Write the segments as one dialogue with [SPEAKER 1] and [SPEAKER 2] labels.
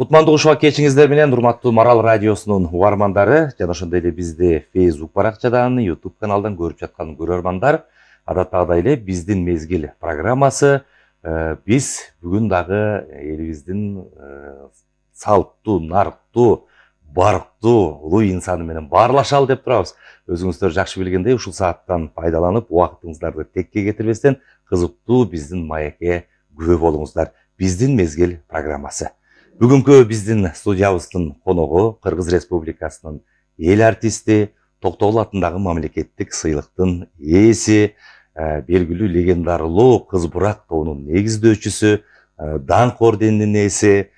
[SPEAKER 1] кутмандуу ушуга кечиңиздер менен урматтуу марал радиосунун угармандары жана ошондой эле бизди фейсбук баракчадан ютуб каналдан көрүп жаткан көрөрмандар адаттагыдай эле биздин мезгил программасы э, биз бүгүн дагы элибиздин э, салттуу нарктуу барктуу улуу инсаны менен баарлашалы деп турабыз өзүңүздөр жакшы билгендей ушул сааттан пайдаланып убактыңыздарды текке кетирбестен кызыктуу биздин маекке күбө болуңуздар биздин мезгил программасы бүгүнкү биздин студиябыздын коногу кыргыз республикасынын эл артисти токтогул атындагы мамлекеттик сыйлыктын ээси белгилүү қыз кыз бурак тобунун негиздөөчүсү даңк орденинин ээси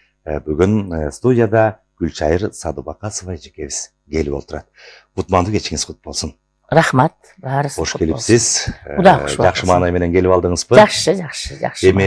[SPEAKER 1] бүгүн студияда гүлшайыр садыбакасова эжекебиз келіп отурат кутмандуу кечиңиз кут болсын
[SPEAKER 2] рахмат бәрі қош келіпсіз құда э, құш жақсы маанай келіп алдыңыз алдыңызбы жақсы жақсы жақсы эми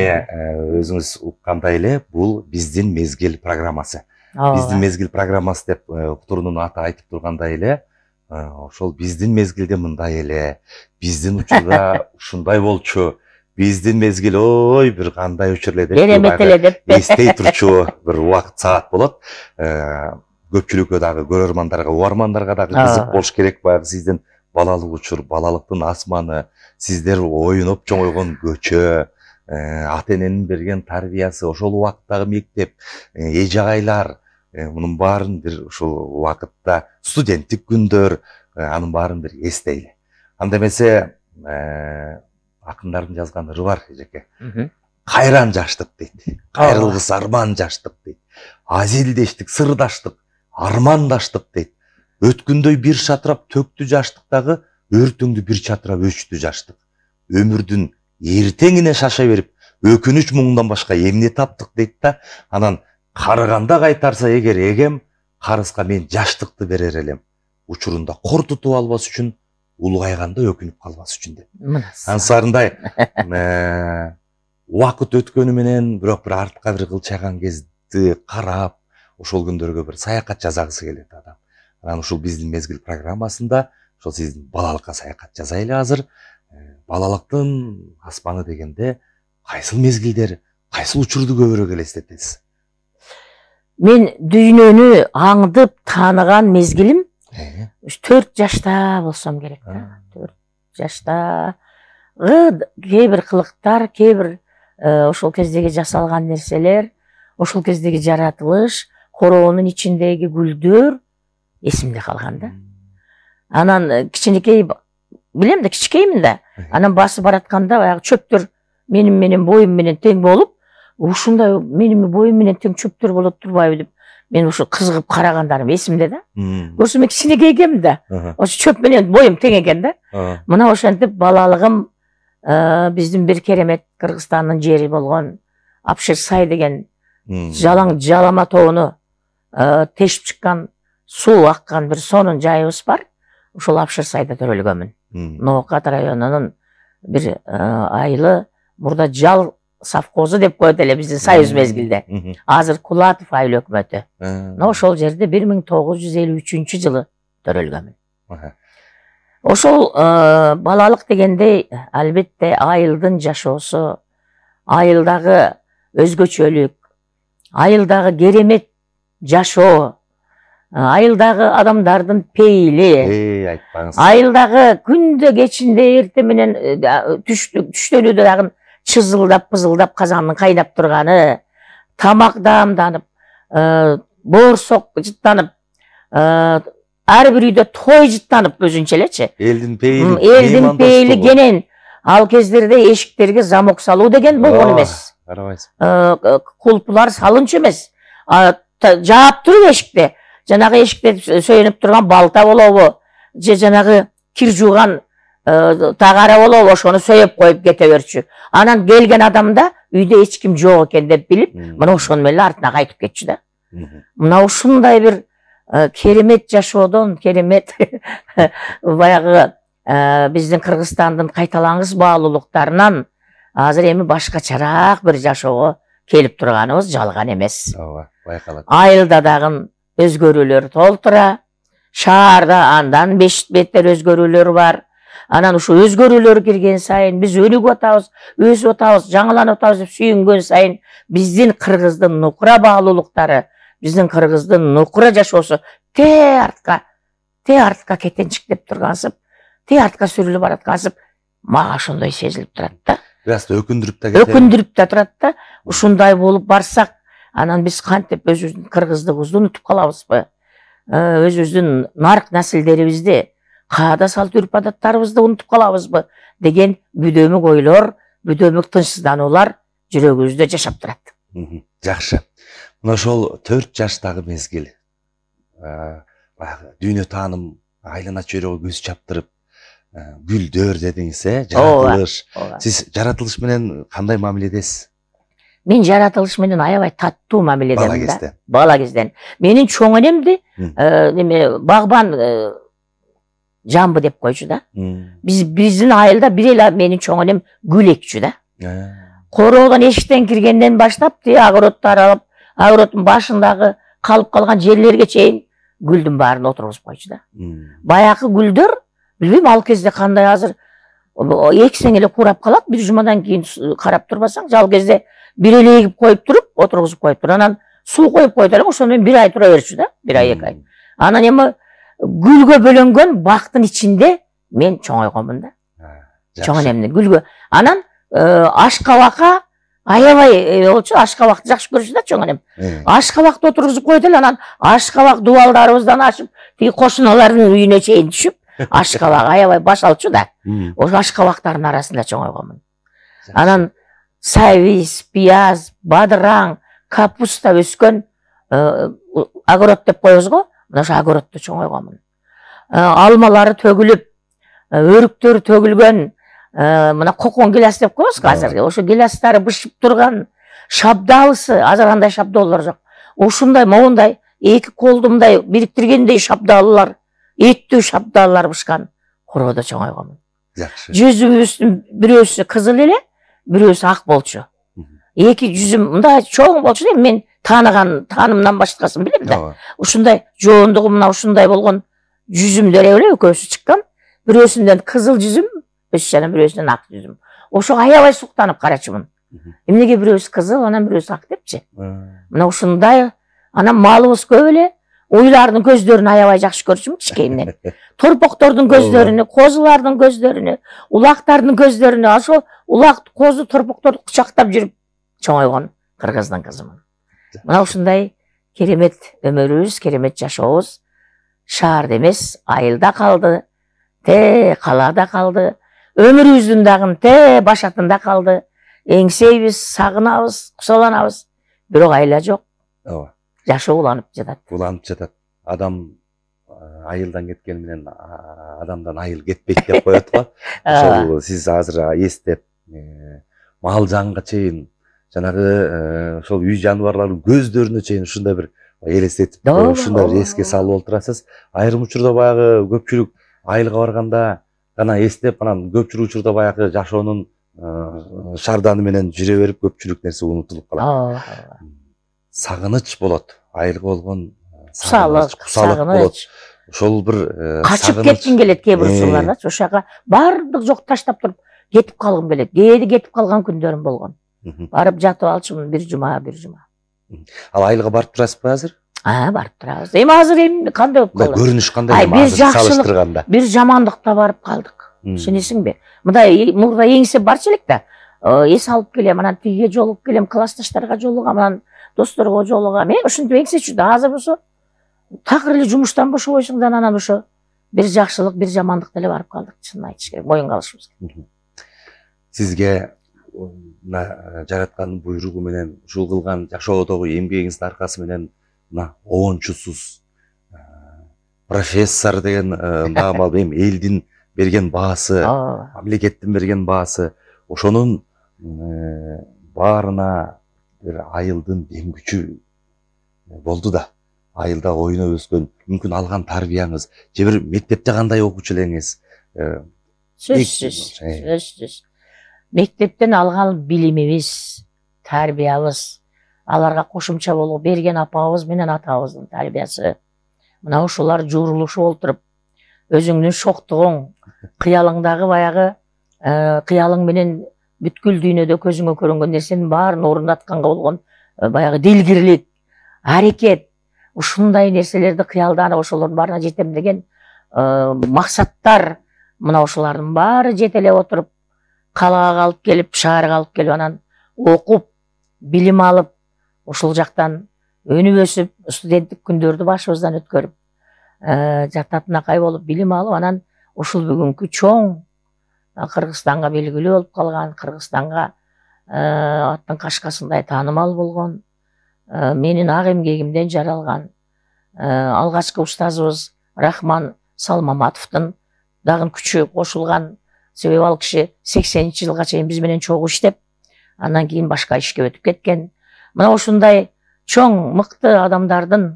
[SPEAKER 1] өзіңіз уккандай эле бул биздин мезгил программасы биздин мезгил программасы деп э, турнун аты айтып тургандай эле ошол биздин мезгилде мындай эле биздин учурда ушундай болчу биздин мезгил ой бир кандай учур эле деп керемет эле деп эстей турчу бир убакыт саат болот э, көпчүлүккө дагы көрөрмандарга угармандарга дагы кызык болуш керек баягы сиздин Балалық учур балалыктын асманы сиздер ойноп чоңойгон көчө э, ата эненин берген тарбиясы ошол убактагы мектеп эжагайлар э, э, мунун баарын бир ушул убакытта студенттик күндөр анын баарын бир эстейли анда эмесе акындардын жазган ыры бар эжеке кайран жаштык дейт кайрылгыс арман жаштык дейт азилдештик сырдаштық армандаштык дейт өткүндөй бир шатырап төктү жаштыктагы өртөңдү бир чатырап өчтү жаштык өмүрдүн эртеңине шаша берип өкүнүч муңдан башка эмне таптык дейт да анан карыганда кайтарса эгер эгем карызга мен жаштыкты берер элем учурунда тутуп албас үчүн улгайганда өкүнүп калбас үчүн деп ансарындай убакыт өткөнү менен бирок бир артка бир кылчайган кезди карап ошол күндөргө бир саякат жасагысы келет адам анан ушул биздин мезгил программасында ошол сиздин балалыкка саякат жасайлы азыр э, балалыктын асманы дегенде кайсыл мезгилдер кайсыл учурду көбүрөөк элестетесиз мен
[SPEAKER 2] дүйнөнү аңдып тааныган мезгилим э? төрт жашта болсом керек да төрт жашта кээ бир кылыктар кээ бир э, ошол кездеги жасалган нерселер ошол кездеги жаратылыш короонун ичиндеги гүлдөр есімде қалған да анан э, кішкенекей білемін да кішкеймін да анан басы баратқанда баяғы баягы менің менен боюм менен тең болып ушундай менің боюм менен тең чөптөр болот турбайбы деп мен ушу кызыгып карагандарым есімде да көрсө мен кичинекей экенмин да осы чөп менен боюм тең екен да мына ошентип балалыгым э, біздің бір керемет қырғызстанның жери болған апшерсай сай деген жалаң жалама ә, э, тешіп шыққан су аққан бір соның жайыбыз бар ушул апшыр сайда төрөлгөнмүн ноокат районунун бир э, айылы мурда жал совхозу деп коет эле биздин союз мезгилде азыр кулатов айыл өкмөтү мына э. ошол жерде бир миң тогуз жүз элүү үчүнчү жылы төрөлгөнмүн ошол э, балалык дегендей албетте айылдын жашоосу айылдагы өзгөчөлүк айылдагы керемет жашоо айылдағы адамдардың пейілі айтпаңыз айылдағы күнде кешінде ертеменен түштөлуді дағын чызылдап пызылдап қазанның қайнап тұрғаны тамақ дамданып ә, борсоқ жыттанып әр бір үйде той жыттанып өзіншелечі елдің
[SPEAKER 1] пейілі елдің пейілі
[SPEAKER 2] кенен ал кездерде есіктерге замок салу деген бұл емес құлпылар салынчу емес жаап тұру есікті жанагы эшикте сөйөнүп тұрған балта болобу же жанагы кир жууган э, тағара болобу ошоны сөйеп қойып кете берчү анан келген адамда үйдө эч ким жок экен деп билип мына ошону эле артына кайтып кетчү да мына ушундай бир э, керемет жашоодон керемет баягы э, биздин кыргызстандын кайталаңыз баалуулуктарынан азыр эми башкачараак бир жашоого келип турганыбыз жалган эмес
[SPEAKER 1] ооба байкалат
[SPEAKER 2] айылда дагы өзгөрүүлөр толтура шаарда андан беттер өзгөрүүлөр бар анан ушул өзгөрүүлөр кирген сайын биз өнүгүп атабыз өсүп атабыз жаңыланып атабыз деп сүйүнгөн сайын биздин кыргыздын нукура баалуулуктары биздин кыргыздын нукура жашоосу тээ артка тээ артка кетенчиктеп тургансып тээ артка сүрүлүп бараткансып мага ошондой сезилип турат да
[SPEAKER 1] бир аз өкүндүрүп да өкүндүрүп
[SPEAKER 2] да турат да ушундай болуп барсак анан биз кантип өзүбүздүн кыргыздыгыбызды унутуп калабызбы э, өзүбүздүн нарк насилдерибизди каада салт үрп адаттарыбызды унутуп калабызбы деген бүдөмүк ойлор бүдөмүк тынчсыздануулар жүрөгүбүздө жашап турат
[SPEAKER 1] жакшы мына ошол төрт жаштагы мезгил э, баягы дүйнө тааным айлана чөйрөгө көз чаптырып э, гүлдөр дедиңиз э жаратылыш сиз жаратылыш менен кандай мамиледесиз
[SPEAKER 2] мен жаратылыш менен аябай таттуу мамиледемин бала кезде бала кезден менин чоң энемди неме багбан жамбы деп койчу да биз биздин айылда бир эле менин чоң энем гүлекчү да короодон эшиктен киргенден баштап тиги огородду аралап огороддун башындагы калып калган жерлерге чейин гүлдүн баарын отургузуп койчу да баякы гүлдөр билбейм ал кезде кандай азыр эксең эле курап калат бир жумадан кийин карап турбасаң ал кезде бірін егіп қойып тұрып отырғызып қойып тұр анан су қойып эле ғой менен бир ай тура берчү да бир ай эки ай анан эми гүлгө бөлөнгөн бактын ичинде мен чоңойгонмун да чоң энемдин гүлгө анан ашкабакка аябай болчу ашкабакты жакшы көрчү да чоң энем ашкабакты отургузуп коет эле анан ашкабак дубалдарыбыздан ашып тиги кошуналардын үйүнө чейин түшүп ашкабак аябай баш алчу да ошо ашкабактардын арасында чоңойгонмун анан сәбиіз пияз бадыраң капуста өскен э, огород деп коебуз ғой мына жа огородты чоңойгонмун э, алмалары төгіліп э, өрүктөрү төгілген мына қоқон гиляс деп қоямыз қазіргі ошо гилястары бышып турган шабдалысы андай шабдалылар жоқ ушундай моундай эки колду мындай бириктиргендей шабдалылар эттүү шабдалылар бышкан короодо чоңойгонмун жакшы жүзүбүздүн бирөөсү кызыл эле біреусі ақ болчу эки жүзүм мындай чоң болчу дейм мен тааныган таанымдан башкасын билем да ушундай жоондугу мына ушундай болгон жүзүмдөр эле экөөсү чыккан бирөөсүндөн кызыл жүзүм өсү жана бирөөсүнөн ак жүзүм ошого аябай суктанып карачумун эмнеге бирөөсү кызыл анан бирөөсү ак депчи мына ушундай анан малыбыз көп эле ойлардың көздерін аябай жақсы көрчүмүн кішкене торпоктордун көздөрүнө козулардын көздөрүнө улактардын көздөрүнө ошо улак козу торпокторду кучактап жүріп чоңойгон кыргыздын кызымын мына осындай керемет өмүрүбүз керемет жашообуз шаарда емес айылда қалды те қалада қалды өмүрүбүздүн дагы те башатында қалды калды эңсейбиз сагынабыз кусаланабыз айла жоқ! жашы уланып жатат
[SPEAKER 1] уланып жатат адам айылдан менен адамдан айыл кетпейді деп коет го ошол сиз азыр эстеп мал жанга чейин жанагы ошол үй жаныбарларынын көздөрүнө чейин ушундай бир элестетип ушундай бир эске салып отурасыз айрым учурда баягы көпчүлүк айылга барганда гана эстеп анан көпчүлүк учурда баягы жашоонун шарданы менен жүрө берип көпчүлүк нерсе унутулуп калат сағыныч болады айыл болған сағыныч құсалық болады ошол бір қашып э, кеткім келет кейбір бир э. учурлардачы
[SPEAKER 2] ошол жака баардык жокту таштап туруп кетип калгым келет кээде кетип калган күндөрүм болгон барып жатып алчумун бир жума бир жума
[SPEAKER 1] ал айылга барып турасызбы азыр ә барып
[SPEAKER 2] турабыз эми азыр эми кандай болуп калды көрүнүш кандай бир жакшылык бир жамандыкка барып калдык ишенесиңби мындай мурда эңсеп барчу элек да эс алып келем анан тигиге жолугуп келем классташтарга жолугам анан достор жолыға мен үшін еңсеші да азыр болсо такыр эле жумуштан бошобойсуң анан ошо бир жакшылык бир жамандык эле барып калдык чынын айтыш керек моюнга алышыбыз
[SPEAKER 1] керек сизге мына жараткандын буйругу менен ушул кылган жашоодогу эмгегиңиздин аркасы менен мына оончусуз профессор деген мага ал эми элдин берген баасы мамлекеттин берген баасы ошонун баарына бір айылдын демгүчү болду да айылда ойноп өскөн мүмкүн алган тарбияңыз же бир мектепте кандай окучу элеңиз сөзсүз
[SPEAKER 2] сөзсүз мектептен алган билимибиз тарбиябыз аларга кошумча болуп берген апабыз менен атабыздын тарбиясы мына ушулар жуурулушуп отуруп өзүңдүн шоктугуң кыялыңдагы баягы кыялың менен бүткүл дүйнөдө көзіңе көрүнгөн нерсенин баарын орундатканга болгон баягы дилгирлик аракет ушундай нерселерди кыялданып ошолордун барына жетем деген максаттар мына ушулардын баары жетелеп отуруп калаага алып келип шаарга алып келип анан окуп билим алып ошол жақтан, өнүп өсүп студенттик күндөрдү башыбыздан өткөрүп жататынакай болып билим алып анан ушул бүгүнкү чоң қырғызстанға ә, белгілі болып қалған қырғызстанға ә, аттың қашқасындай танымал болған ә, менің ағым кегімден жаралған ә, алғашқы ұстазымыз рахман салмаматовтың дағын күші қошылған себебі ал кіші 80 жылға шейін бізбенен чоғы иштеп анан кейін башқа ішке өтіп кеткен мына ушундай чоң мықты адамдардың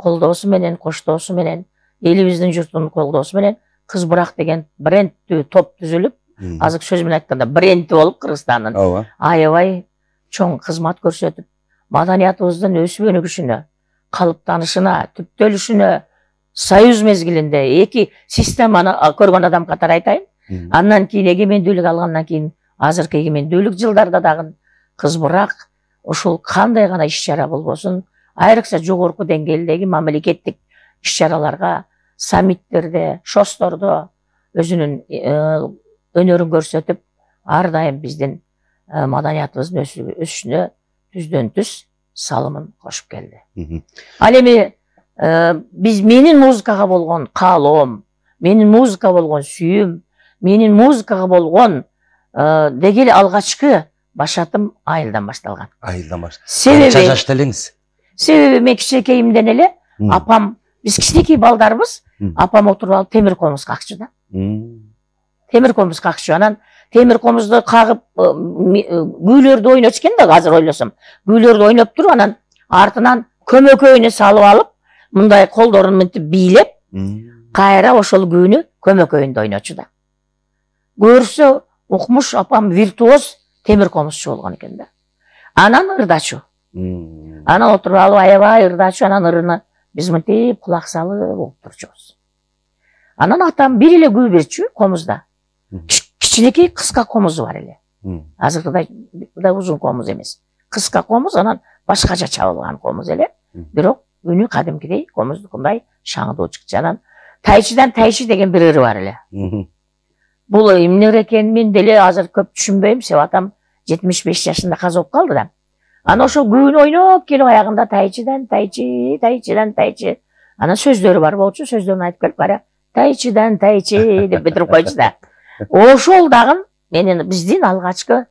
[SPEAKER 2] колдоосу менен коштоосу менен элибиздин журтунун колдоосу менен қыз бұрақ деген бренд топ түзіліп азық сөзбен айтқанда бренді болып қырғызстанның ооба аябай чоң кызмат көрсетіп маданиятыбыздын өсіп өнүгүшүнө калыптанышына түптөлүшүнө союз мезгілінде екі системаны көрген адам қатар айтайын андан кейін эгемендүүлүк алғаннан кейін азыркы эгемендүүлүк жылдарда дагы кыз бурак ушул кандай гана иш чара болбосун айрыкча жогорку деңгээлдеги мамлекеттик иш чараларга саммиттерде шосторды өзінің э, өнерін көрсетіп ардайым біздің биздин э, маданиятымыздың өсішіне түзден түс салымын қошып келді ал эми біз менің музыкаға болған қалуым, менің музыка болған сүйім менің музыкаға болған дегелі э, дегеле алғашқы башатым айылдан
[SPEAKER 1] башталған айылдан башталған себеби
[SPEAKER 2] себеби мен кичинекейимден эле апам біз кішінекей балдарымыз апам отырып алып темір қомыз қақшы да темір қомыз қақшы анан темір қомызды қағып гүйлерді ойын екен да қазір ойласам гүйлерді ойнап тұр анан артынан көмекейіне салып алып мындай қолдарын мынтип бийлеп қайра ошол күйүнү көмөкөйүндө ойночу да көрсө укмуш апам виртуоз темир комузчу болгон экен да анан ырдачу
[SPEAKER 3] анан
[SPEAKER 2] отуруп алып аябай ырдачу анан ырыны бизминти кулак залы болуп турчубуз анан атам бир эле күй берчү комузда кичинекей кыска комузу бар эле азыркыдай мындай узун комуз эмес кыска комуз анан башкача чабылган комуз эле бирок үнү кадимкидей комуздукундай шаңдуу чыкчу анан Тайшыдан тайчи деген бир ыры бар эле бул эмне ыр экенин мен деле азыр көп түшүнбөйм себеп атам жетимиш беш жашында каза болуп калды да анан ошо gün ойноп келип аягында тайчыдан тайчы тайчыдан тайчы анан сөздері бар болчу, сөздөрүн айтып келип кара. Тайчидан тайчи деп бүтүрүп койчу да. Ошол дагы менин биздин алгачкы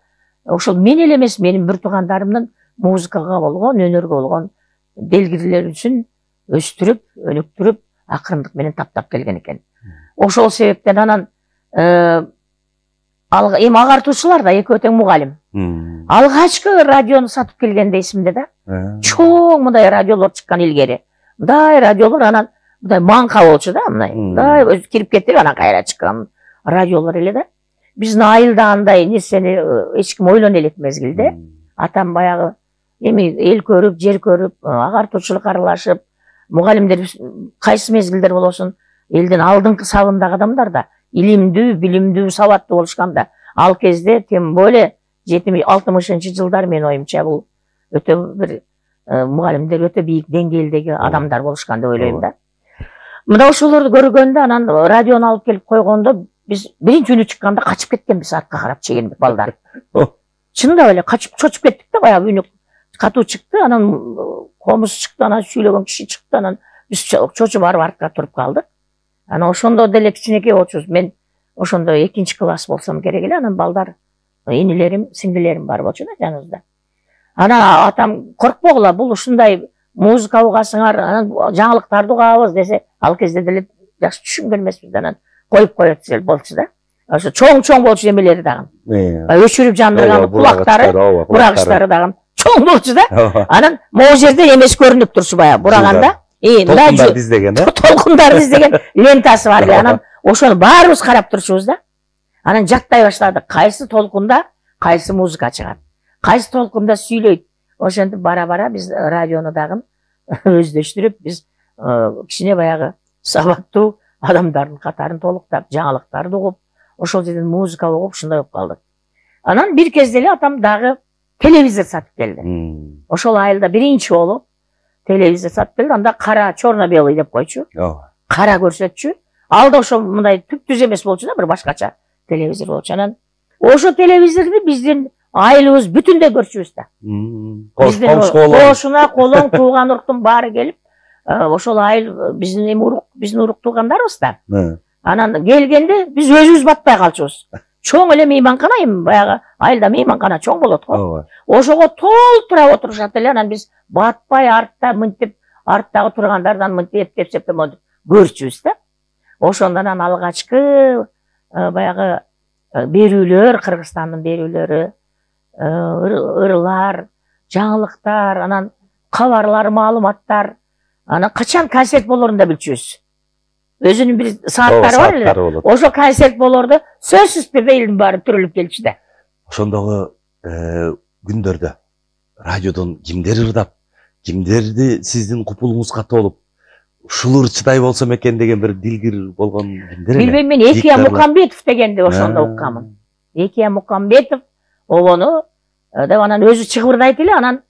[SPEAKER 2] ошол мен эле эмес, менин бир туугандарымдын музыкага болгон, өнөргө болгон белгилерин өстүрүп, өнүктүрүп, акырындык менен таптап келген экен. Ошол себептен анан эми ағартушылар да экөө тең мугалим алғашқы радионы сатып келгенде эсимде да ә. чоң мындай радиолор шыққан илгери мындай радиолор анан мындай маңка болчу да мындай мындай өзү кирип кетип анан қайра чыккан радиолор эле да біз айылда андай нерсени эч ким ойлоно элек атам баяғы эми ел көріп жер көріп, ағартушылық аралашып мұғалімдер, қайсы мезгілдер болбосун елден алдыңкы сабындагы адамдар да илимдүү билимдүү сабаттуу болушканда ал кезде тем более жетимиш алтымышынчы жылдар менин оюмча бул өтө бир э, мугалимдер өтө бийик деңгээлдеги адамдар болушкан деп ойлойм да мына ошолорду көргөндө анан радиону алып келип койгондо биз биринчи үнү чыкканда качып кеткенбиз артка карап чегендик балдар чындап эле качып чочуп кеттик да баягы үнү катуу чыкты анан э, комуз чыкты анан сүйлөгөн киши чыкты анан биз чочуп барып артка туруп калдык анан ошондо деле кичинекей болчубуз мен ошондо экинчи класс болсом керек эле анан балдар инилерим сиңдилерим бар болчу да жаныбызда анан атам коркпогула бул ушундай музыка угасыңар анан жаңылыктарды угабыз десе ал кезде деле жакшы түшүнгөн эмеспиз да анан коюп коет деле болчу да ошо чоң чоң болчу эмелери дагы өчүрүп жандырган кулактары бурагычтары дагы чоң болчу да анан могу жерде эмес көрүнүп турчу баягы бураганда толқындар біз
[SPEAKER 1] деген да толқындар
[SPEAKER 2] лентасы бар анан ошону баарыбыз карап турчубуз да анан жаттай баштадык кайсы толкунда кайсы музыка чыгат кайсы толкунда сүйлөйт ошентип бара бара биз радиону дагы өздөштүрүп биз кичине баягы сабаттуу адамдардын катарын толуктап жаңылыктарды угуп ошол жерден музыка угуп ушундай болуп калдык анан бир кезде эле атам дагы телевизор сатып келди ошол айылда биринчи болуп телевизор сатып келді анда қара черно белый деп қойчу қара көрсетші ошо мындай түп түз емес болчу да бір башкача телевизор болчу анан ошо телевизорду биздин айылыбыз бүтүндөй көрчүбүз да кошуна колоң тууган уруктун баары келип ошол айыл биздин эми урук биздин урук туугандарыбыз да анан келгенде биз өзүбүз батпай калчубуз чоң эле мейманкана эми баягы айылда мейманкана чоң болот го ооба ошого толтура отурушат эле анан биз батпай артта мынтип арттагы тургандардан мынтип эптеп септеп монтип көрчүбүз да ошондо анан алгачкы э, баягы э, берүүлөр кыргызстандын берүүлөрү э, ырлар жаңылыктар анан кабарлар маалыматтар анан качан концерт болорун да билчүбүз өзүнүн бир сааттары бар еді ошо концерт болордо сөзсүз түрдө элдин баары түрүлүп келчү да
[SPEAKER 1] ошондогу күндөрдө радиодон кимдер ырдап кимдерди сиздин купулуңузга толуп ушул ырчыдай болсом экен деген бир дилгир болгон кимдер эле билбейм мен экия мукамбетов
[SPEAKER 2] дегенди ошондо укканмын экия мукамбетов обону деп анан өзү чыгырдайт эле анан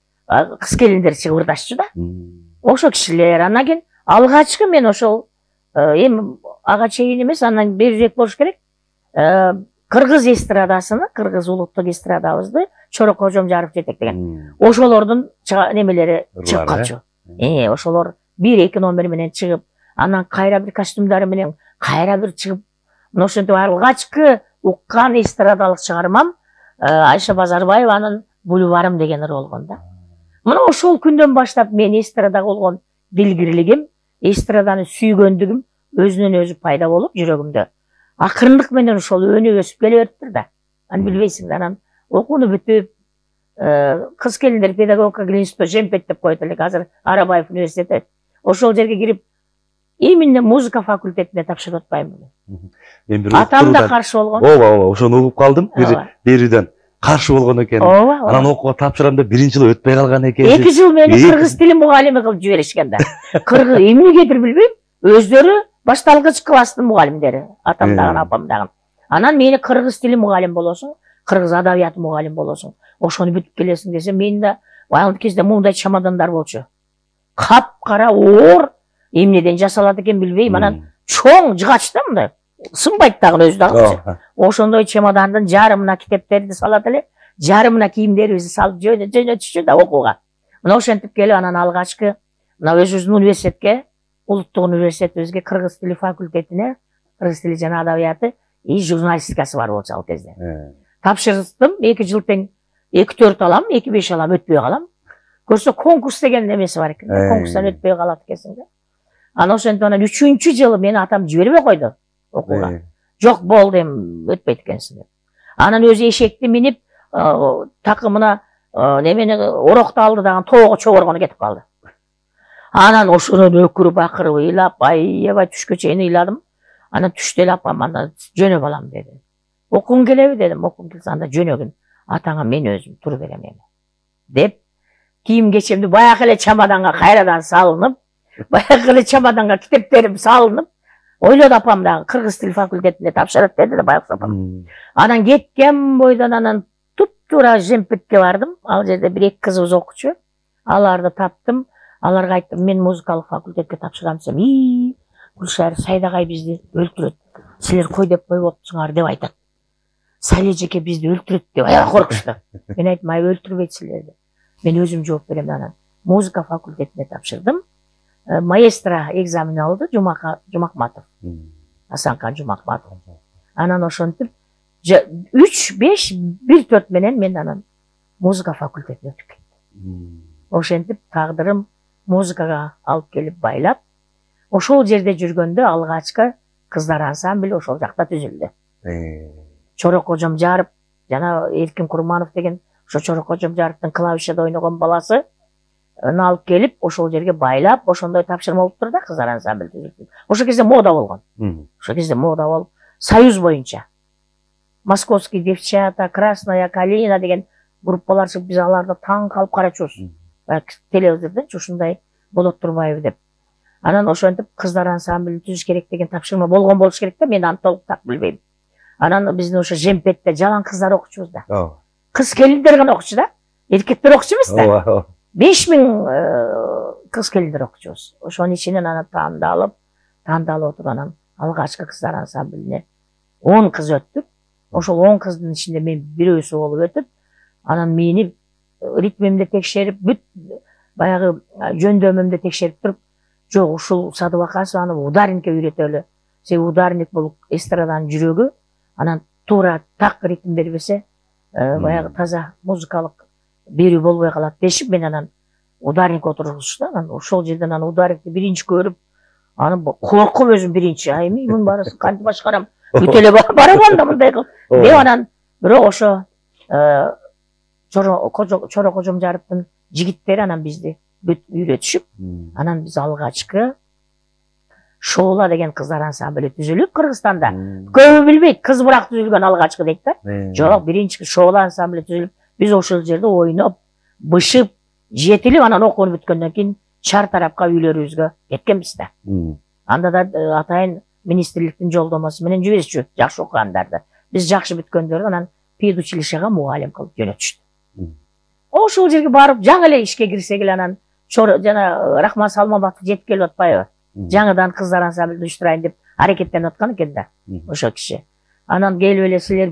[SPEAKER 2] кыз келиндер чыгырдашчу да ошо кишилер анан кийин алгачкы мен ошол эми ага чейин эмес андан берирээк болуш керек э, кыргыз эстрадасыны кыргыз улуттук эстрадабызды чорок кожомжаров жетектеген ошолордун немелери чыгып э? калчу э, ошолор бир эки номер менен чыгып анан кайра бир костюмдары менен кайра бир чыгып мына ошентип алгачкы уккан эстрадалык чыгармам айша базарбаеванын бульварым деген ыры болгон да мына ошол күндөн баштап мен эстрадага болгон дилгирлигим эстраданы сүйгөндүгүм өзүнөн өзү пайда болуп жүрөгүмдө акырындык менен ошол өнүп өсүп келе бериптир да аны билбейсиң да анан окууну бүтүп кыз э, келиндер педагогикалык институтта жемпет деп коет элек азыр арабаев университети ошол жерге кирип именно музыка факультетине тапшырып атпаймынбы
[SPEAKER 1] мен бир атам да каршы болгон ооба ооба ошону угуп калдым бир берүүдөн қаршы болған екен ананы оқуға тапсырамын деп бірінші жылы өтпей қалған екен екі жыл мені қырғыз
[SPEAKER 2] тілі мұғалімі қылып жіберішкен да қырғыз неменегедір білмеймін өздері басталғыш класстың мұғалімдері апам апамдаған анан мені қырғыз тілі мұғалім боласың қырғыз адабияты мұғалім боласың ошоны бүтіп келесің десе мен да ал кезде мындай чемодандар болчу қап қара оор эмнеден жасалат екен билбейм анан чоң да мындай сынбайды дагы өзү дагы ошондой чемодандын жарымына китептерди салат эле жарымына кийимдерибизди салып жөнөтүшчү да окууга мына ошентип келип анан алгачкы мына өзүбүздүн университетке улуттук университетибизге кыргыз тили факультетине кыргыз тили жана адабияты и журналистикасы бар болчу ал кезде тапшырдым эки жыл тең эки төрт алам эки беш алам өтпөй калам көрсө конкурс деген немеси бар экен конкурстан өтпөй калат экенсиң да анан ошентип анан үчүнчү жылы мени атам жибербей койду okula. Çok bol dem ötmedik kendisini. Anan özü eşekli minip e, o, takımına e, o, nemeni orokta aldı dağın toğu çoğurgunu getip kaldı. Anan oşunu nökürü bakırı ilap ay yeva tüşköçeyini iladım. Anan tüşte ilap amandan cönöp alam dedi. Okun gelevi dedim okun gelsanda cönögün. Atana men özüm tur veremem. Dep kim geçimdi bayağı hele çamadan'a kayradan salınıp bayağı hele çamadan'a kitaplarım salınıp ойлады апам дағы қырғыз тіл факультетіне тапшырат деді да байғұс апам анан кеткен бойдан анан туп тура жемпитке бардым ал жерде бір екі қыз оқушы аларды таптым аларға айттым мен музыкалық факультетке тапшырам десем и гүлшар сайдағай бізді өлтіреді сіздер қой деп қой болыпсыңар деп айтады сәуле жеке бізді өлтіреді деп аябай қорқышты мен айттым ай өлтірмейді сіздерді мен өзім жауап беремін анан музыка факультетіне тапшырдым маэстро экзамен алды жумакматов асанхан жумакматов анан ошентип үч беш бир төрт менен мен анан музыка факультетине өтүп кеттим ошентип тагдырым музыкага алып келип байлап ошол жерде жүргөндө алгачкы кыздар ансамбли ошол жакта түзүлдү чоро кожомжаров жана эркин курманов деген ошо чоро кожомжаровдун клавишада ойногон баласы үн алып келіп ошол жерге байлап ошондой тапшырма болуп тур да кыздар ансамбль ошол кезде мода болгон ошол кезде мода болуп союз боюнча московский девчата красная калина деген группалар чыгып биз аларды таң калып карачубуз телевизордончу ушундай болот турбайбы деп анан ошентип кыздар ансамблин түзүш керек деген тапшырма болгон болуш керек да мен аны так билбейм анан биздин ошо жемпетте жалаң кыздар окучубуз да кыз келиндер гана окучу да эркектер окучу эмес да besh ming кыз keldilar o'qituvchi ошонун ичинен анан тандалып тандалып отуруп анан алғашқы қыздар ансамбліне он қыз өттүк ошол он қыздың ішінде мен біреуісі болуп өтіп анан мені ритмимди текшеріп бүт баягы жөндөмүмдү текшерип туруп жок ушул садыбакасованы ударникке үйрөтөлү себеби ударник бул эстраданын жүрөгү анан туура так ритм бербесе баягы таза музыкалык беру болбой калат дешип мен анан ударник отургузушду анан ошол жерден анан ударникти биринчи көрүп анан коркуп өзүм биринчи ай эми мунун баарысын кантип башкарам бүт эле барабы анда мындай кылып деп анан бирок ошо чоро кожомжаровдун жарыптын жигиттери анан бизди үйрөтүшүп анан биз алгачкы шоола деген кыздар ансамбли түзүлүп кыргызстанда көбі билбейт қыз бурак түзілген алғашқы дейт да жоқ биринчи шоола ансамбли түзүлүп біз ошол жерде ойноп бышып жетилип анан окууну бүткөндөн кийин чар тарапка үйлөрүбүзгө кеткенбиз да анда да атайын министрликтин жолдомосу менен жиберишчү жакшы окугандарды биз жакшы бүткөндөрдү анан педучилищега мугалим кылып жөнөтүштү ошол жерге барып жаңы эле ишке кирсек эле анан жана рахман салмабатов жетип келип атпайбы жаңыдан кыздар ансамблин уюштурайын деп аракеттенип аткан экен да ошол киши анан келип эле силер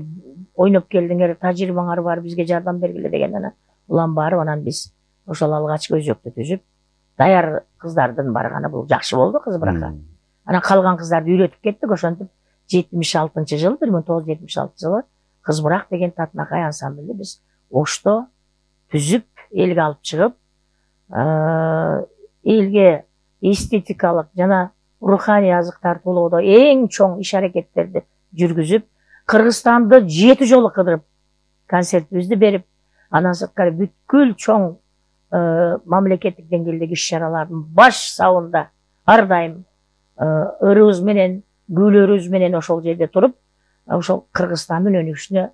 [SPEAKER 2] ойноп келдиңер тажрыйбаңар бар бизге жардам бергиле деген анан улам барып анан биз ошол алгачкы өзөктү түзүп даяр кыздардын барганы бул жакшы болду кыз бирок анан калган кыздарды үйрөтүп кеттик ошентип жетимиш алтынчы жыл бир миң тогуз жүз жетимиш алтынчы жылы кыз бурак деген татынакай ансамблди биз ошто түзүп элге алып чыгып элге эстетикалык жана руханий азык тартуулоодо эң чоң иш аракеттерди жүргүзүп Кыргызстанды жеті жолы қыдырып концертибизди берип андан сырткары бүткүл чоң мамлекеттик деңгээлдеги иш чаралардын баш сабында ар дайым өрүүбүз менен күүлөрүбүз менен ошол жерде туруп ошол кыргызстандын өнүгүшүнө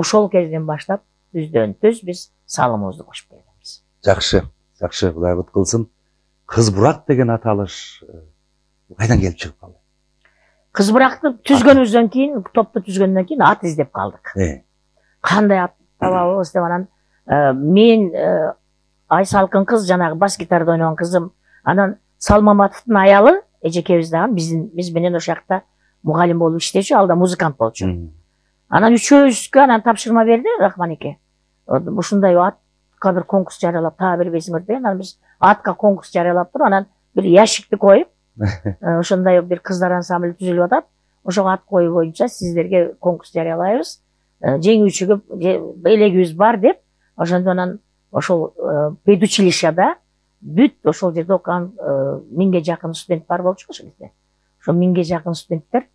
[SPEAKER 2] ошол кезден баштап түздөн түз биз салымыбызды кошуп келебиз
[SPEAKER 1] жакшы жакшы кудай кылсын кыз бурак деген аталыш кайдан келип чыгып калды
[SPEAKER 2] Kız bıraktım. Tüzgön üzden keyin, toplu tüzgönden keyin at izlep kaldık. E. Kanday at. Baba falan. men ay salkın kız janagı bas gitarda oynayan kızım. Anan Salmamatov'un ayalı Ecekeviz'de han bizim biz benim menen oşakta oldu işte şu alda muzikant bolçu. Anan üçөөбүзгө анан тапшырма берди рахманеке ушундай атка бир конкурс жарыялап таа bizim деп анан биз атка конкурс жарыялап туруп анан bir ящикти koyup. Э, ошондой бир кыздар ансамбль түзүлүп атат ошого ат коюу боюнча сиздерге конкурс жарыялайбыз э, жеңүүчүгө элегибиз бар деп анан ошол э, педучилищада бүт ошол жерде окуган миңге жакын студент бар болчу ошол кезде ошо миңге жакын студенттер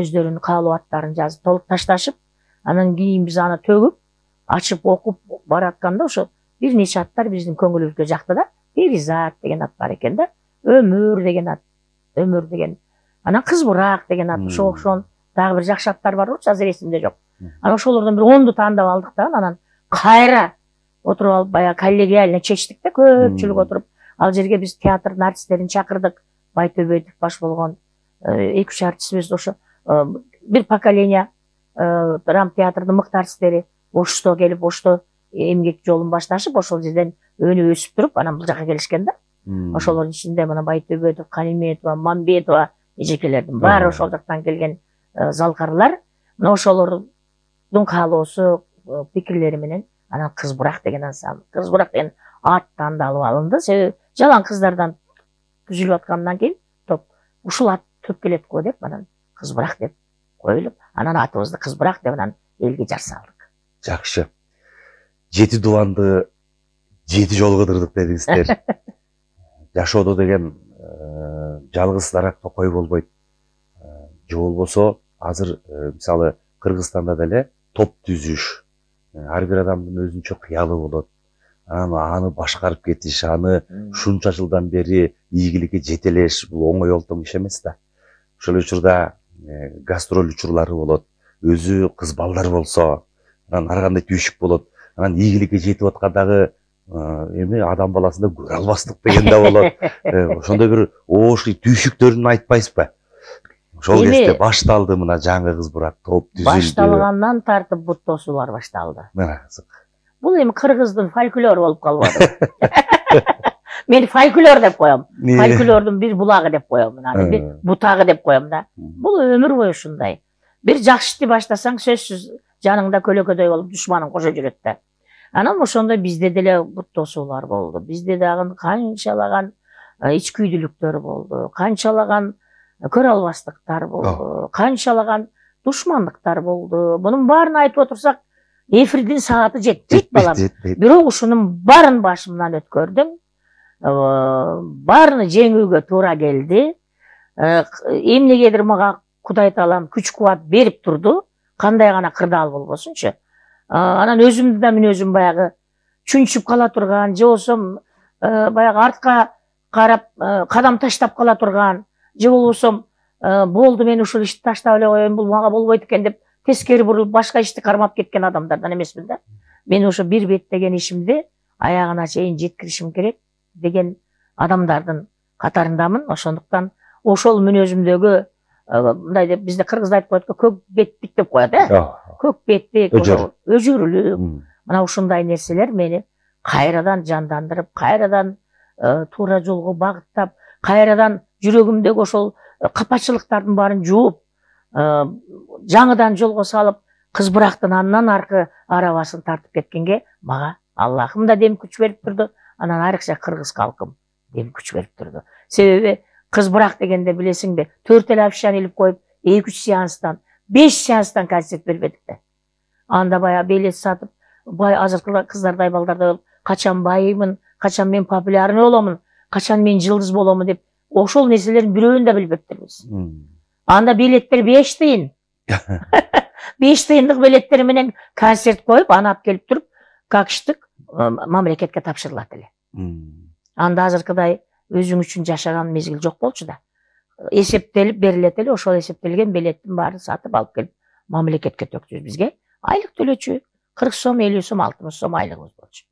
[SPEAKER 2] өздөрүнүн каалоо аттарын жазып толук ташташып анан кийин биз аны төгүп ачып окуп баратканда ошо бир нече аттар биздин көңүлүбүзгө жакты да перизат деген ат бар экен да өмір деген ат өмір деген ана бұрақ деген ат ұшы оқшон тағы бір жақсы аттар бар ғой қазір есімде жоқ ана ошолордон бір онды тандап алдық та анан қайра отырып алып баягы коллегиально шештік да көпчүлүк отырып ал жерге біз театрдын артисттерин чакырдык байтөбетов баш болгон эки үч артистибиз ошо э, бир поколение драм э, театрдын мыкты артисттери ошто келип ошто эмгек жолун башташып ошол жерден өнүп өсүп туруп анан бул жака келишкен да Hmm. ошолордун ичинде мына байтөбөтов калиметова мамбетова эжекелердин баары ошол жактан келген э, залкарлар мына ошолордун каалоосу э, пикирлери менен анан кыз бурак деген ансамбль кыз бурак деген ат тандалып алынды себеби жалаң кыздардан түзүлүп аткандан кийин топ ушул ат төп келет го деп анан кыз бурак деп коюлуп анан атыбызды кыз бурак деп анан элге жар салдык
[SPEAKER 1] жакшы жети дубанды жети жолу кыдырдык дедиңиздер жашоодо деген э, жалгыз даракка кой болбойт э, же болбосо азыр э, мисалы кыргызстанда деле топ түзүш ар бир адамдын өзүнчө кыялы болот анан аны башкарып кетиш аны ушунча жылдан бери ийгиликке жетелеш бул оңой олтоң иш эмес да ошол учурда гастроль учурлары болот өзү кыз балдар болсо анан ар кандай түйшүк болот анан ийгиликке жетип аткандагы эми ә, адам баласында көре албастык деген да болот ошондой ә, бир оош түйшүктөрүн айтпайсызбы ошол кезде башталды мына жаңы кыз бурак топ түзүлдү башталгандан
[SPEAKER 2] тартып бут тосуулар башталды
[SPEAKER 1] кызык
[SPEAKER 2] бул эми кыргыздын фольклору болуп калып мен фольклор деп коем фольклордун бир булагы деп коем мынаны бир ә. бутагы деп коем да бул өмүр бою ушундай бир жакшы ишти баштасаң сөзсүз жаныңда көлөкөдөй болуп душманың кошо жүрөт да анан ошондо бизде деле тосуулар болду бизде дагы канчалаган ич күйдүлүктөр болду канчалаган көрө албастыктар болду канчалаган душмандыктар болду мунун баарын айтып отурсак эфирдин сааты жетпейт балам бирок ушунун баарын башымдан өткөрдүм баарын жеңүүгө туура келди эмнегедир мага кудай таалам күч кубат берип турду кандай гана кырдаал болбосунчу анан өзүмдү да мүнөзүм баягы чүнчүп кала турган же болбосо баягы артка карап кадам таштап кала турган же болбосо болду мен ушул ишти таштап эле коеюн бул мага болбойт экен деп тескери бурулуп башка ишти кармап кеткен адамдардан эмесмин да мен ошо бир беттеген ишимди аягына чейин жеткиришим керек деген адамдардын катарындамын ошондуктан ошол мүнөзүмдөгү мындай деп бизде кыргызда айтып коет го көк беттик деп коет э көк Үжір. өжүрлүк мына ушундай нерселер мени кайрадан жандандырып қайрадан э, тура туура бағыттап, қайрадан кайрадан жүрөгүмдөгү ошол капачылыктардын э, баарын жууп э, жаңыдан жолго салып бұрақтың андан арқы арабасын тартып кеткенге мага аллахым да дем күч берип турду анан айрыкча кыргыз калкым дем күч берип турду себеби дегенде білесің бе төрт эле обещание илип коюп эки үч сеанстан 5 сеанстан концерт беріп анда бая билет сатып бай азыркы қыздардай балдардай болуп, қачан байымын қачан мен популярный боламын қачан мен жылдыз боламын деп ошол нерселердин біреуін де билбептирбиз. анда билеттер беш тыйын. беш билеттер менен концерт қойып аны алып келіп тұрып как іштік мамлекетке тапшырылады эле анда азыркыдай өзің үшін жашаған мезгіл жоқ болчу да эсептелип беріледі эле ошол эсептелген билеттин баарын сатып алып келип мамлекетке төктүбүз бизге айлык төлөчү кырк сом элүү сом алтымыш сом айлыгыбыз болчу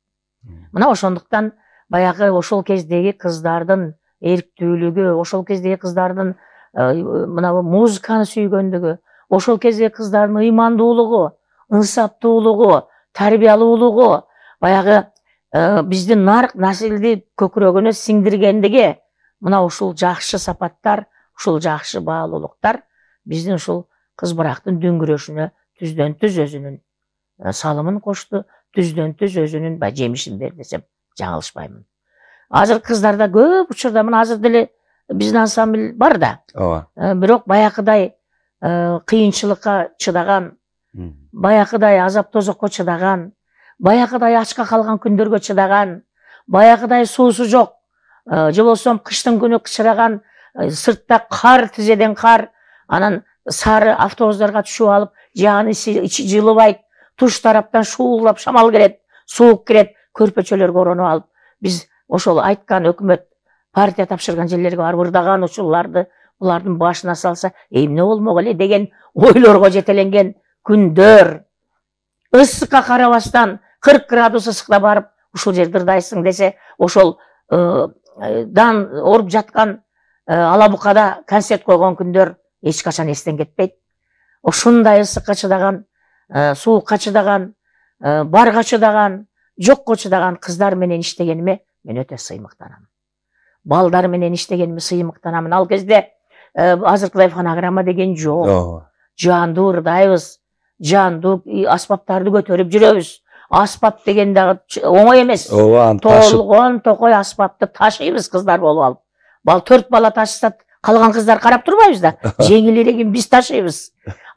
[SPEAKER 2] мына ошондуктан баягы ошол кездеги кыздардын эрктүүлүгү ошол кездеги кыздардын э, мынабу музыканы сүйгөндүгү ошол кездеги кыздардын ыймандуулугу ынсаптуулугу тарбиялуулугу баягы э, биздин нарк насилди көкүрөгүнө сиңдиргендиги мына ушул жакшы сапаттар ушул жакшы баалуулуктар биздин ушул кыз бырактын дүңгүрөшүнө түздөн түз өзүнүн э, салымын қошты, түздөн түз өзүнүн баягы жемишин берди десем жаңылышпаймын азыр қыздарда көп учурда мына азыр деле биздин ансамбль бар да ооба э, бирок баякыдай э, кыйынчылыкка чыдаган баякыдай азап тозокко чыдаган баякыдай ачка калган күндөргө чыдаган баякыдай суусу жок же болбосо кыштын күнү кычыраган сыртта қар тізеден қар анан сары автобустарға түшу алып жаны іші жылыбайды туш тараптан шуулап шамал кіреді суық кіреді көрпөчөлөргө оронуп алып биз ошол айткан өкмөт партия тапшырган жерлерге барып ырдаган учурларды булардын башына салса эмне болмок эле деген ойлорго жетеленген күндөр ысыкка карабастан кырк градус ысыкта барып ушул жерде ырдайсың десе ошол дан ооруп жаткан Э, Алабуқада концерт қойған күндер эч качан эстен кетпейт ушундай ысыкка чыдаган э, суукка чыдаган э, барга чыдаган жокко чыдаган кыздар менен іштегеніме мен өте сыймыктанам балдар менен иштегениме сыймыктанамын ал кезде азыркыдай фонограмма деген жоқ жанды ырдайбыз жанды аспаптарды көтеріп жүрөбүз аспап деген дагы оңай емес ооба тоқой толгон аспапты ташыйбыз қыздар болуп алып бал төрт бала тастады қалған қыздар қарап тұрмаймыз да жеңілірек біз ташимыз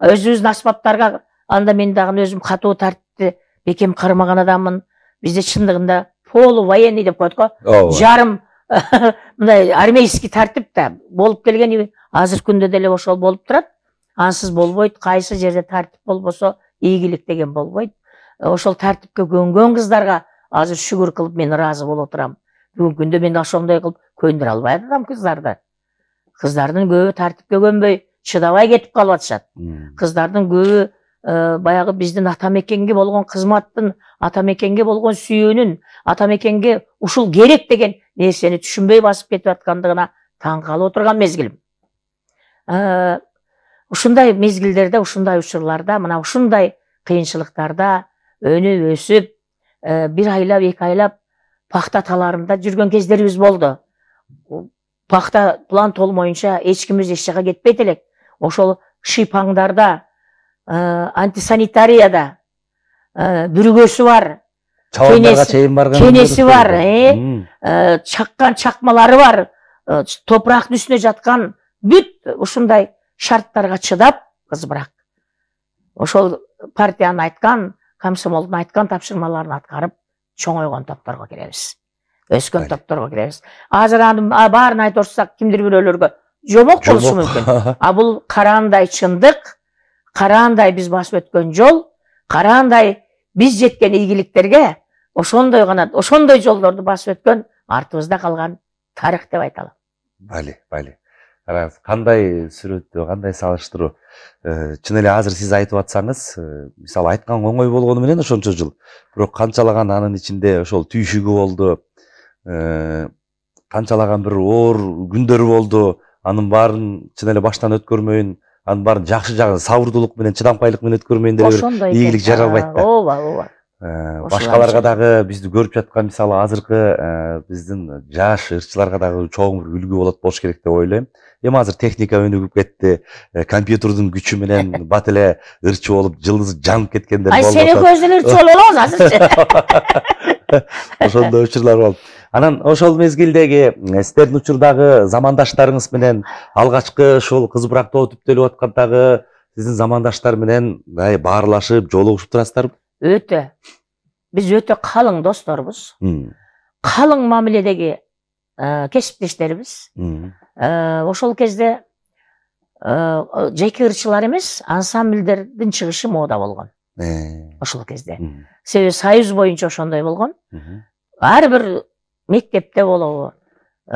[SPEAKER 2] өз аспаптарға анда мен дағы өзім қату тәртіпті бекем қармаған адаммын бізде шындығында полувоенный деп қояды ғой жарым мындай армейский тәртіп та болып келген азыр күнде деле ошол болып тұрады ансыз болбойт қайсы жерде тәртіп болбосо ийгилик деген болбойт ошол тәртіпке көнген қыздарға азыр шүгүр кылып мен ыраазы боло турам бүгүнкү күндө мен ошондой кылып көндіре алмайды адам қыздарды қыздардың көбі тәртіпке көнбей шыдамай кетіп қалып жатышады қыздардың көбі ә, баяғы біздің атамекенге болған қызматтың атамекенге болған сүйенін атамекенге ұшыл керек деген нәрсені түсінбей басып кетіп жатқандығына қалып отырған мезгілім ә, ұшындай мезгілдерде ұшындай ұшырларда мына ұшындай қиыншылықтарда өні өсіп ә, бір айлап екі айлап пахта таларында жүрген кездеріміз болды Пақта план толмойынша ешкіміз еш кетпейді елек ошол шипаңдарда э, антисанитарияда ә, бар
[SPEAKER 1] кенесі
[SPEAKER 2] э, бар э ә, чаққан чақмалары бар ә, түсіне жатқан бүт ушундай шарттарға чыдап қыз бірақ ошол партияны айтқан комсомолдун айткан тапшырмаларын аткарып чоңойгон топторго киребиз өскөн топторго киребиз азыр аны баарын айтып атсак кимдир бирөөлөргө жомок болушу мүмкүн а бул караандай чындык караандай биз басып өткөн жол караандай биз жеткен ийгиликтерге ошондой гана ошондой жолдорду басып өткөн артыбызда калган тарых деп айта алам
[SPEAKER 1] бале бале караңыз кандай сүрөттөө кандай салыштыруу чын эле азыр сиз айтып атсаңыз мисалы айткан оңой болгону менен ошончо жыл бирок канчалаган анын ичинде ошол түйшүгү болду канчалаган э, бір оор күндер болды анын баарын чын эле баштан өткөрмөйүн анын баарын жакшы жагы сабырдуулук менен чыдамкайлык менен өткөрмөйүн деле бир ийгилик жаралбайт да
[SPEAKER 2] ооба ооба
[SPEAKER 1] э, башкаларга дагы бизди көрүп жаткан мисалы азыркы э, биздин жаш ырчыларга дагы чоң бир үлгү болот болуш керек деп ойлойм эми азыр техника өнүгүп кетти компьютердин күчү менен бат эле ырчы болуп жылдызы жанып кеткендер ай сенин көзүңөн ырчы болуп
[SPEAKER 2] алабыз
[SPEAKER 1] азырчы ошондой учурлар болуп анан ошол мезгилдеги э, сиздердин учурдагы замандаштарыңыз менен алгачкы ушул кыз бурактоо түптөлүп аткандагы сиздин замандаштар менен мындай баарлашып жолугушуп турасыздарбы
[SPEAKER 2] өтө биз өтө калың досторбуз калың мамиледеги э, кесиптештерибиз э, ошол кезде жеке ырчылар эмес ансамбльдердин чыгышы мода болгон ошол кезде себеби союз боюнча ошондой болгон ар бир мектепте болуы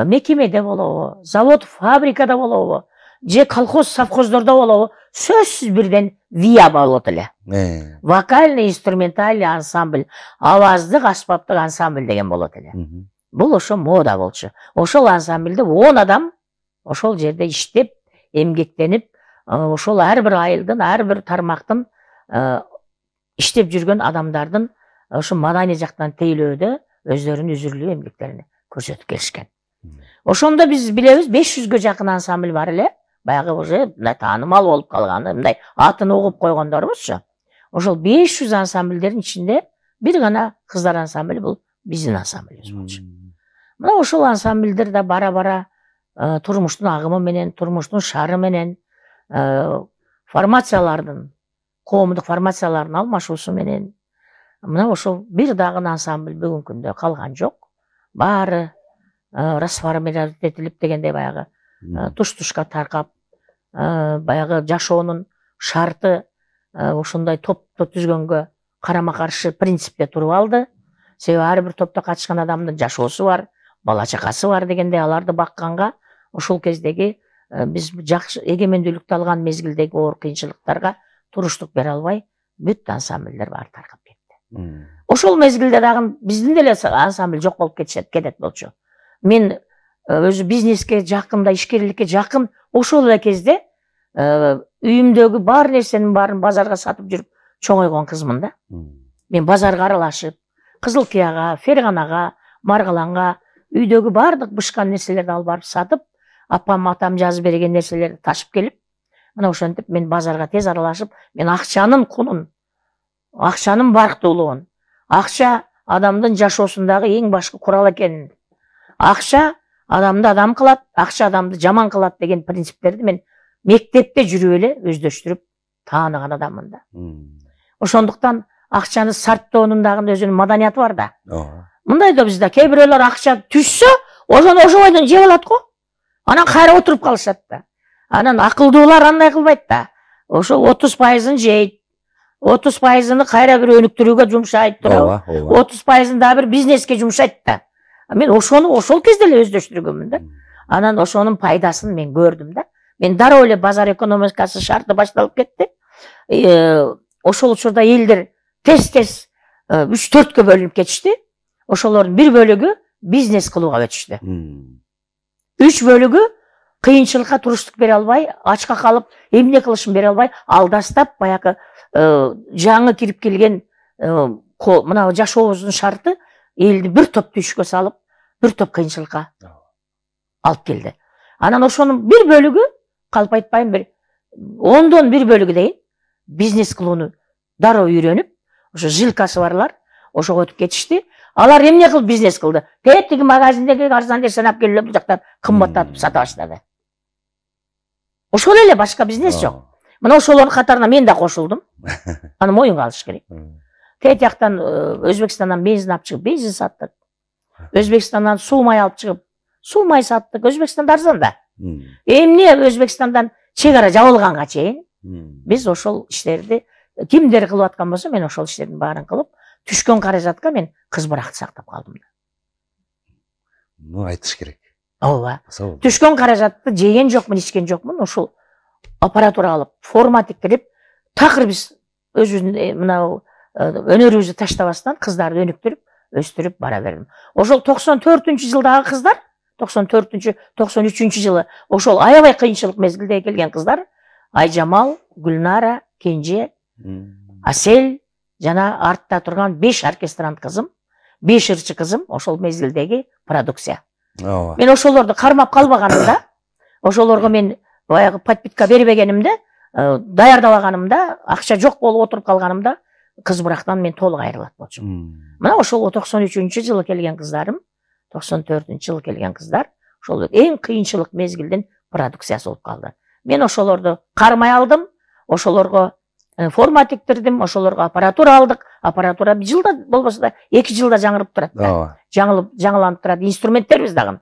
[SPEAKER 2] мекемеде болуы завод фабрикада болуы же колхоз совхоздарда болуы сөзсіз бірден вия болот эле вокальный инструментальный ансамбль аваздык аспаптык ансамбль деген болот эле бул ошо мода болчу ошол ансамбльде он адам ошол жерде иштеп эмгектенип ошол ар бир айылдын ар бир тармактын иштеп жүргөн адамдардын ошо маданий жактан тейлөөдө өздерінің үзірлі еңбектерін көрсетіп келішкен ошондо биз билебиз беш жүзгө жакын ансамбль бар эле баягы уже мындай таанымал болуп калганы мындай атын угуп койгондорубузчу ошол беш жүз ансамбльдердин ичинде бир гана кыздар ансамбли бул биздин ансамблибиз болчу мына ошол ансамбльдер да бара бара турмуштун агымы менен турмуштун шары менен формациялардын коомдук формациялардын алмашуусу менен мына ошол бир дагы ансамбль бүгүнкү күндө калган жок баары э, расформировать дегендей баягы э, туш тушка таркап э, баягы жашоонун шарты ушундай топто түзгөнгө карама каршы принципте туруп алды себеби ар бир топто катышкан адамдын жашоосу бар бала чакасы бар дегендей аларды бакканга ушул кездеги биз жакшы эгемендүүлүктү алган мезгилдеги оор кыйынчылыктарга туруштук бере албай бүт ансамбльдер баары таркап ошол мезгилде дагы биздин деле ансамбль жок болуп кетишет кетет болчу мен э, өзү бизнеске жакын да ишкерликке жакын ошол эле кезде э, үйүмдөгү бар нерсенин баарын базарга сатып жүрүп чоңойгон кызмын да мен базарга аралашып кызыл кыяга ферганага маргаланга үйдөгү баардык бышкан нерселерди алып барып сатып апам атам жазып берген нерселерди ташып келип мына ошентип мен базарга тез аралашып мен акчанын кунун ақшаның барықтылығын ақша адамдың жашосындағы ең башқы құрал екенін ақша адамды адам қылады ақша адамды жаман қылады деген принциптерді мен мектепте жүріп эле өздөштүрүп тааныган адаммын да ошондуктан акчаны сарптоонун дагы өзүнүн маданияты бар да мындай да бизде кээ бирөөлөр акча түшсө ошону бойдон жеп алат го анан кайра отуруп калышат да анан акылдуулар андай кылбайт да ошол отуз пайызын жейт отуз пайызыны кайра бир өнүктүрүүгө жумшайт туурабы ооба ооба отуз пайызын дагы бир бизнеске жумшайт да мен ошону ошол кезде эле өздөштүргөнмүн да анан ошонун пайдасын мен көрдүм да мен дароо эле базар экономикасы шарты башталып кетти э, ошол учурда элдер тез тез э, үч төрткө бөлүнүп кетишти ошолордун бир бөлүгү бизнес кылууга өтүштү үч бөлүгү кыйынчылыкка туруштук бере албай ачка калып эмне кылышын бере албай алдастап баягы Э, жаңы кіріп келген э, мынау жаш шарты елді бір топ түйшікке салып бір топ қиыншылыққа алып келді анан ошонун бир бөлүгү калп айтпайм бир ондон бир бөлүгү дейин бизнес кылууну дароо үйрөнүп ошо жилкасы барлар ошого өтүп кетишти алар эмне кылып бизнес кылды тээ магазиндеги арзан нерсени алып келип эле бул жактан кымбаттатып сата баштады ошол эле башка бизнес жок мынау солардың қатарына мен де қосылдым аны мойынға алыш керек тет жақтан өзбекстаннан бензин алып шығып бензин саттық өзбекстаннан су май алып шығып су май саттық өзбекстанда арзан да эмне өзбекстандан шекара жабылганга чейин биз ошол иштерди кимдер кылып аткан болсо мен ошол иштердин баарын кылып түшкөн каражатка мен кыз буракты сактап калдым да
[SPEAKER 1] муну айтыш керек ооба түшкөн
[SPEAKER 2] каражатты жеген жокмун ичкен жокмун ушул алып форма тиккилип такыр биз өзүн мынау өнөрүбүздү таштабастан қыздарды өнүктүрүп өстіріп бара бердім ошол токсон төртүнчү жылдагы қыздар токсон төртүнчү токсон үчүнчү жылы ошол аябай қиыншылық мезгілде келген қыздар айжамал гүлнара кенже асель жана артта тұрған беш оркестрант қызым беш ырчы қызым ошол мезгилдеги продукция ооба мен ошолорду кармап калбаганымда ошолорго мен баяғы подпитка бербегенімді ә, даярдалағанымда ақша жоқ болып отырып қалғанымда бірақтан мен толық айырылады
[SPEAKER 3] болчумун
[SPEAKER 2] мына ошол токсон үчүнчү жылы келген қыздарым 94 төртүнчү жылы келген қыздар ошол ең қиыншылық мезгилдин продукциясы болуп қалды мен ошолорду қармай алдым ошолорго форма тиктирдим ошолорго аппаратура алдық аппаратура бір жылда болбосо да екі жылда жаңырып тұрады да жаңылып жаңыланып турат инструменттер біз дагы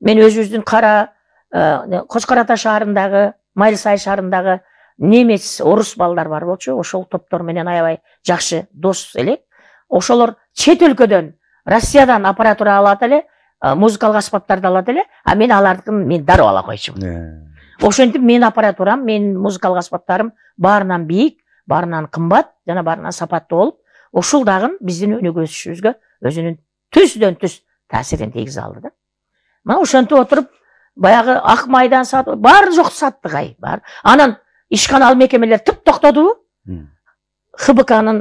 [SPEAKER 2] мен өзүбүздүн қара Э, қошқарата шаарындағы майлысай шарындағы немец орыс балдар бар болчу ошол топтор менен аябай жакшы дос элек ошолор чет өлкөдөн россиядан аппаратура алат эле э, музыкалык аспаптарды алат эле а мен алардыкын мен дароо ала койчумун э. ошентип менин аппаратурам менин музыкалык аспаптарым баарынан бийик баарынан кымбат жана баарынан сапаттуу болуп ушул дагы биздин өнүгүп өзүнүн түздөн түз таасирин тийгизе алды да мына ошентип отуруп баяғы ақ майдан сатып бар жоқ саттық ай бар анан ишканал мекемелер тіп хбк ның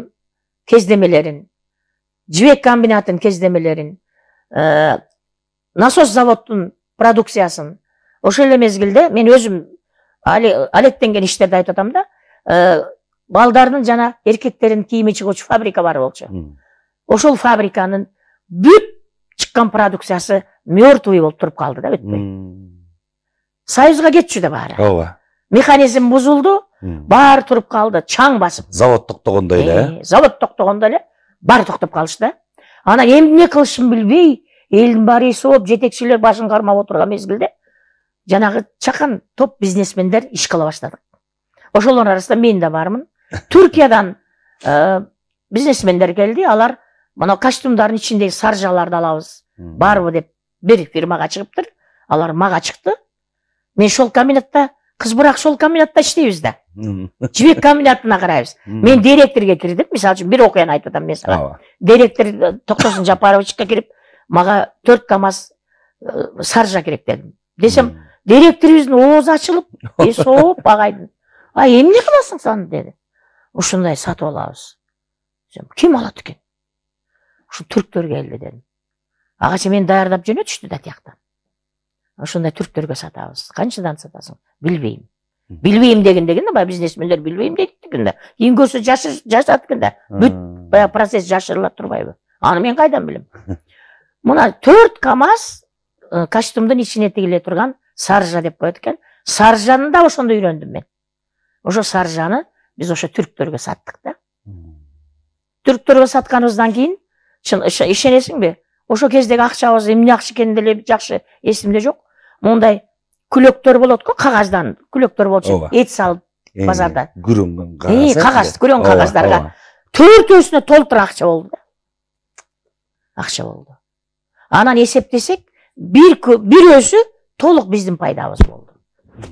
[SPEAKER 2] кездемелерін жібек комбинатының кездемелерін ә, насос заводтың продукциясын ошол эле мезгилде мен өзім алектенген иштерди айтып атам да ә, балдардын жана эркектердин кийими чыгуучу фабрика бар болчу ошол фабриканын бүт шыққан продукциясы мертвый болып тұрып қалды да өтпей союзға кетші де бәрі ооба механизм бұзылды бар тұрып қалды чаң басып
[SPEAKER 1] завод тоқтағандай да
[SPEAKER 2] завод тоқтағандай эле бар тоқтап қалышты да анан эмне кылышын билбей элдин баары эси болуп жетекчилер башын кармап отурган мезгилде жанагы чакан топ бизнесмендер иш кыла баштадык ошолордун арасында мен да бармын түркиядан бизнесмендер келди алар мына костюмдардын ичиндеги саржаларды алабыз барбы деп бір фирмаға шығып тұр алар маға шықты мен шол комбинатта қыз бірақ сол комбинатта іштейміз да жібек комбинатына қараймыз мен директорға кірдім мысалы үшін бір оқиғаны айтып атамын мен саған директор э, тоқтасын жапаровичқа кіріп маған төрт камаз э, саржа керек дедім десем директорыңыздың аузы ашылып есі оп ағайдың а емне қыласың сен деді ушундай сатып алабыз ким алат экен ушу түрктөр келді дедим ағасы мені даярдап жүреді үшті да тияқта ошондай түріктерге сатабыз канчадан сатасың білбеймін билбейм дегенде деген баягы бизнесмендер билбейм дейт да кийин көрсө жасады экен да бүт баягы процесс жашырыла турбайбы аны мен қайдан билем мына төрт камаз костюмдун ішіне тигиле турган саржа деп коет экен саржаны да ошондо үйрөндүм мен ошо саржаны биз ошо түрктөргө саттык да түрктөргө сатканыбыздан кийин ишенесиңби ошо кездеги акчабыз эмне акча экенин деле жакшы эсимде жок моундай күлөктөр болот го кагаздан күлөктөр болчу эт салып
[SPEAKER 1] базарда күрөнгөн кагаз кагаз ә, күрөң кагаздарга
[SPEAKER 2] төртөөсүнө толтура акча болду
[SPEAKER 1] да акча болду
[SPEAKER 2] анан эсептесек бир бирөөсү толук биздин пайдабыз болду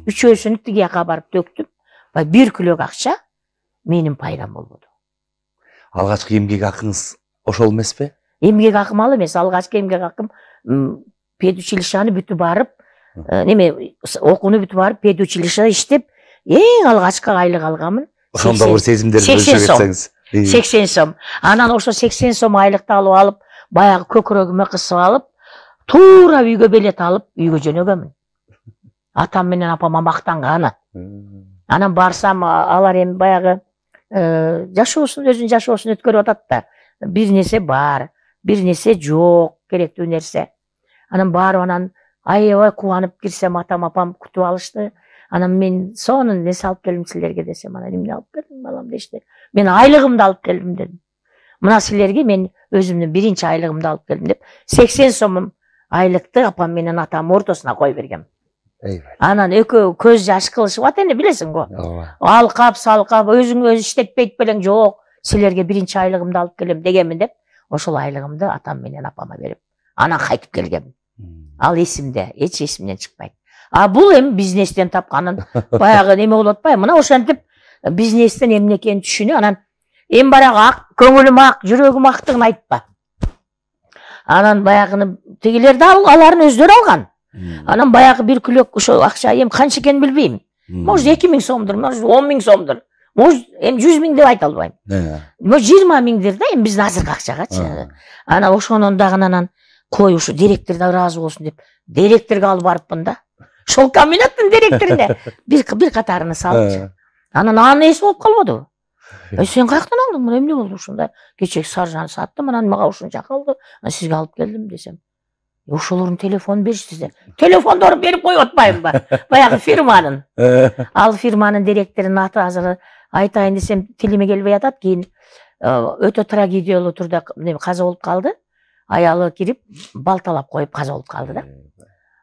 [SPEAKER 2] үчөөсүн тигияка жака барып төктүм бир күлөк акча менин пайдам болбоду
[SPEAKER 1] алгачкы эмгек акыңыз ошол эмеспи
[SPEAKER 2] еңбекақым ал емес алғашқы еңбекақым педучилищаны бүтіп барып ә, неме оқуны бүтіп барып педучилищеда іштеп ең алғашқы айлық алғанмын сонда бір сезімдерді сексен сом сексен сом анан ошо сексен сом айлыкты алып алып баягы көкүрөгүмө кысып алып туура үйгө билет алып үйгө жөнөгөнмүн атам менен апама мактанганы анан барсам алар эми баягы э, жашоосун өзүнүн жашоосун өткөрүп атат да бир нерсе бар бир нерсе жок керектүү нерсе анан баары анан аябай кубанып кирсем атам апам күтүп алышты анан мен сонун нерсе алып келдим силерге десем анан эмне алып келдиң балам дешти мен айлыгымды алып келдим дедим мына силерге мен өзүмдүн биринчи айлыгымды алып келдим деп сексен сомум айлыкты апам менен атамдын ортосуна коюп бергем анан экөө көз жаш кылышып эне билесиң го алкап салкап өзүң өзү иштетпейт белең жок силерге биринчи айлыгымды алып келем дегенмин деп ошол айлыгымды атам менен апама берип анан кайтып келгем ал эсимде эч эсимден чыкпайт а бул эми бизнестен тапканын баягы неме болуп атпайбы мына ошентип бизнестин эмне экенин түшүнүп анан эми баягы ак көңүлүм ак жүрөгүм актыгын айтпа анан баягыны тигилерди ал аларын өздөрү алган анан баягы бир күлөк ошо акча эми канча экенин билбейм может эки миң сомдур может он миң сомдур может эми жүз миң деп айта албайм может жыйырма миңдир да эми биздин азыркы акчагачы анан ошонун дагы анан кой ушу директор да ыраазы болсун деп директорго алып барыпмын да ошол комбинаттын директоруна бир бір катарыны салыпчы анан анын эси болуп калбадыбы эй сен каяктан алдың мына эмне болду ушундай кечээ саржан саттым анан мага ушунча калды анан сизге алып келдим десем ошолордун телефонун беришсиздер десе телефондорун берип коюп атпаймынбы баягы фирманын ә. ал фирманын директорунун аты азыр айтайын десем тіліме келбей жатады кейін өте трагедиялы түрде қаза болып қалды аялы келіп балталап қойып қаза болып қалды да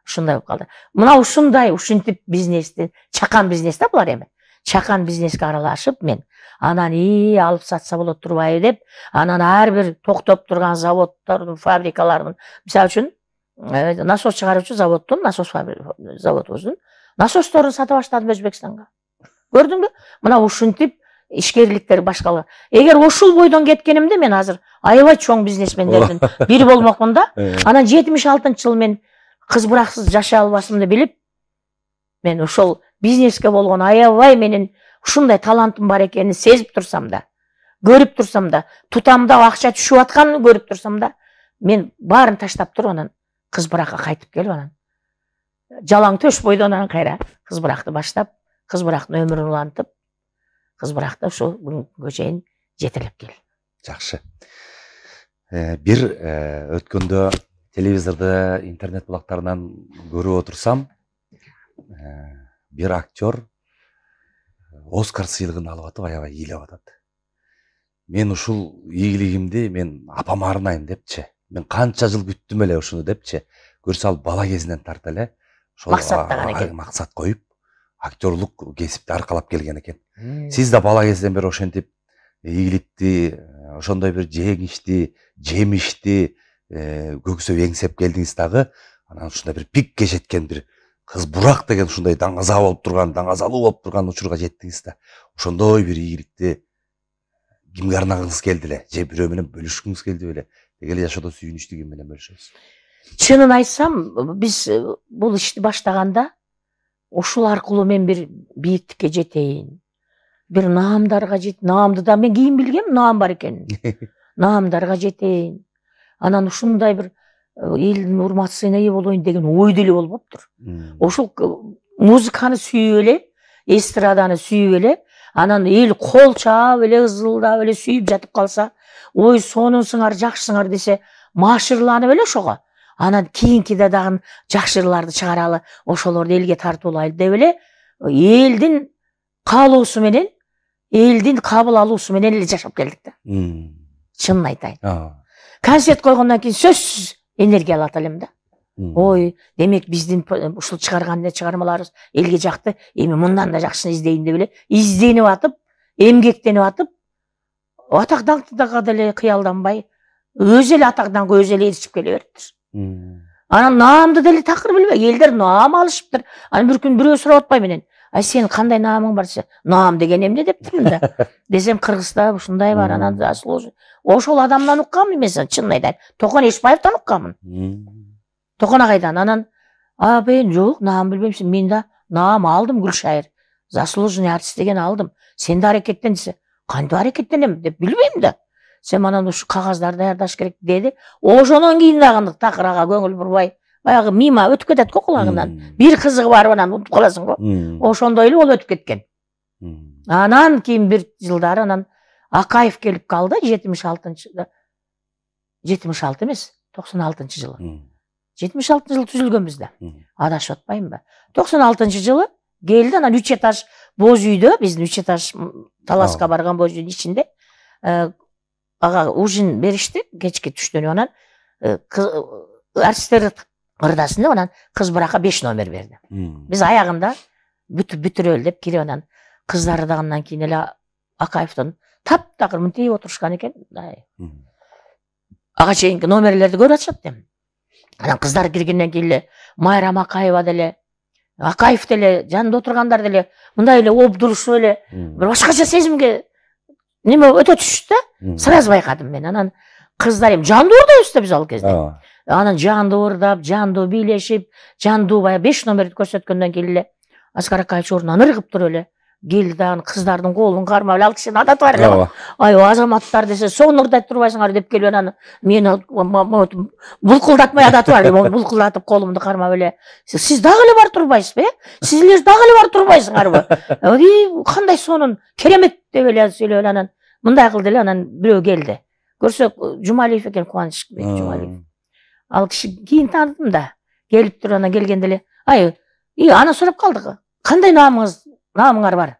[SPEAKER 2] ушундай болып қалды мынау ушундай ушинтип бизнесті чакан бизнес да бұлар эми чакан бизнеске аралашып мен анан и алып сатса болот турбайбы деп анан ар бир токтоп турган фабрикалардың фабрикалардын мисалы үчүн насос чыгаруучу заводдун насос заводубуздун насосторун сата баштадым өзбекстанга көрдің бе мына ушинтип ишкерликтер башкалар эгер ушул бойдон кеткенимде мен азыр аябай чоң бизнесмендердин бири болмокмун да анан жетимиш алтынчы жылы мен кыз бураксыз жашай албасымды билип мен ошол бизнеске болгон аябай менин ушундай талантым бар экенин сезип турсам да көрүп турсам да тутамда акча түшүп атканын көрүп турсам да мен баарын таштап туруп анан кыз буракка кайтып келип анан жалаң төш бойдон анан кайра кыз буракты баштап қыз бірақ нөмірін ұлантып қыз бірақтап сол бүгінгі шейін
[SPEAKER 1] жетелеп кел жақсы ә, бір ә, өткенде телевизорды интернет бұлақтарынан көріп отырсам ә, бір актер оскар сыйлығын алып жатып аябай иіліп жатады мен ушул ийгилигимди мен апама арнайм депчи мен канча жыл күттүм эле ушуну депчи көрсө ал бала кезинен тарта эле ошол максаттаган экен коюп актерлук кесипти аркалап келген экен сиз да бала кезден бери ошентип э, ийгиликти э, ошондой бир жеңишти жемишти э, көксөп эңсеп келдиңиз дагы анан ушундай бир пикке жеткен бир кыз бурак деген ушундай даңаза болуп турган даңазалуу болуп турган учурга жеттиңиз да ошондой бир ийгиликти кимге арнагыңыз келди эле же бирөө менен бөлүшкүңүз келди беле деги эле жашоодо сүйүнүчтү ким менен бөлүшөсүз
[SPEAKER 2] чынын айтсам биз бул ишти баштаганда ушул аркылуу мен бир бийиктикке жетейин бир наамдарга жет наамды да мен кийин билгем наам бар экенин наамдарга жетейин анан ушундай бир э, элдин урматысына ээ болоюн деген ой деле болбоптур ошол музыканы сүйүп эле эстраданы сүйүп эле анан эл кол чаап эле ызылдап эле сүйүп жатып калса ой сонунсуңар жакшысыңар десе машырланып эле ошого анан кийинкиде дагы ырларды чыгаралы ошолорду элге тартуулайлы деп эле элдин каалоосу менен элдин кабыл алуусу менен эле жашап келдик да чынын айтайын концерт койгондон кийин сөзсүз энергия алат элем да ой демек биздин э, ушул чыгарган чыгармаларыбыз элге жакты эми мындан да жакшысын издейин деп эле изденип атып эмгектенип атып атак дагы деле кыялданбай өзү эле атак даңкка өзү эле эрчип келе бериптир ана наамды деле такыр билбей элдер наам алышыптыр анан бир күн бирөө сурап атпайбы менен а сенин кандай наамың бар десе наам деген эмне дептирмин да десем кыргызда ушундай бар анан ошол адамдан укканмын мен чынын айтайын токон эшбаевден укканмын токон агайдан анан абен жок наам билбеймсиң мен да наам алдым гүлшайыр заслуженный артист деген алдым сен да аракеттен десе кантип аракеттенем деп билбейм да сен маған ушу кагаздарды даярдаш керек деди ошонон кийин дагы такырага такыр ага көңүл бурбай баягы мимо өтүп кетет го кулагынан бир кызыгы барып анан унутуп каласың
[SPEAKER 3] го
[SPEAKER 2] ошондой эле ол өтүп кеткен анан кийин бир жылдары анан акаев келип калды жетимиш алтынчы жетимиш алты эмес токсон алтынчы жылы жетимиш алтынчы жылы түзүлгөнбүз да адашып атпаймынбы токсон алтынчы жылы келди анан үч этаж боз үйдө биздин үч этаж таласка барган боз үйдүн ичинде ага ужин беришти кечке түштөн анан э, э, ырдасын ырдасында анан кыз буракка беш номер берди биз аягында бүтүп бүтүрөлү деп кирип анан кыздар ырдагандан кийин эле акаевдин таптакыр мынтип отурушкан экен ага чейинки номерлерди көрүп атышат эми анан кыздар киргенден кийин эле майрам акаева деле акаев деле жанында отургандар деле мындай эле обдулушуп эле бир башкача сезимге неме өте түсті да сразу байқадым мен анан қыздар енді жанды ұрды өстіп ал кезде анан жанды ырдап жандуу бийлешип жандуу баягы беш номерди көрсөткөндөн кийин эле аскар акаевич ордунан ыргып туруп эле гильдан қыздардың қолын қармап ал бар ататып ар ай азаматтар десе соны ырдатып тұрбайсыңар деп келіп ананы мені бұлқылдатпай бар деп бұлқылдатып қолымды қармап эле сіз дагы эле барып турбайсызбы э сиздер дагы эле барып турбайсыңарбы и қандай соның керемет деп эле сөйлеп эле анан мындай қылды эле анан бирөө келді көрсө жумалиев экен кубанычбек жумалиев ал киши кийин тааныдым да келіп тұр ана келгенде эле ай и анан сурап қалды қандай намыңыз намыңар бар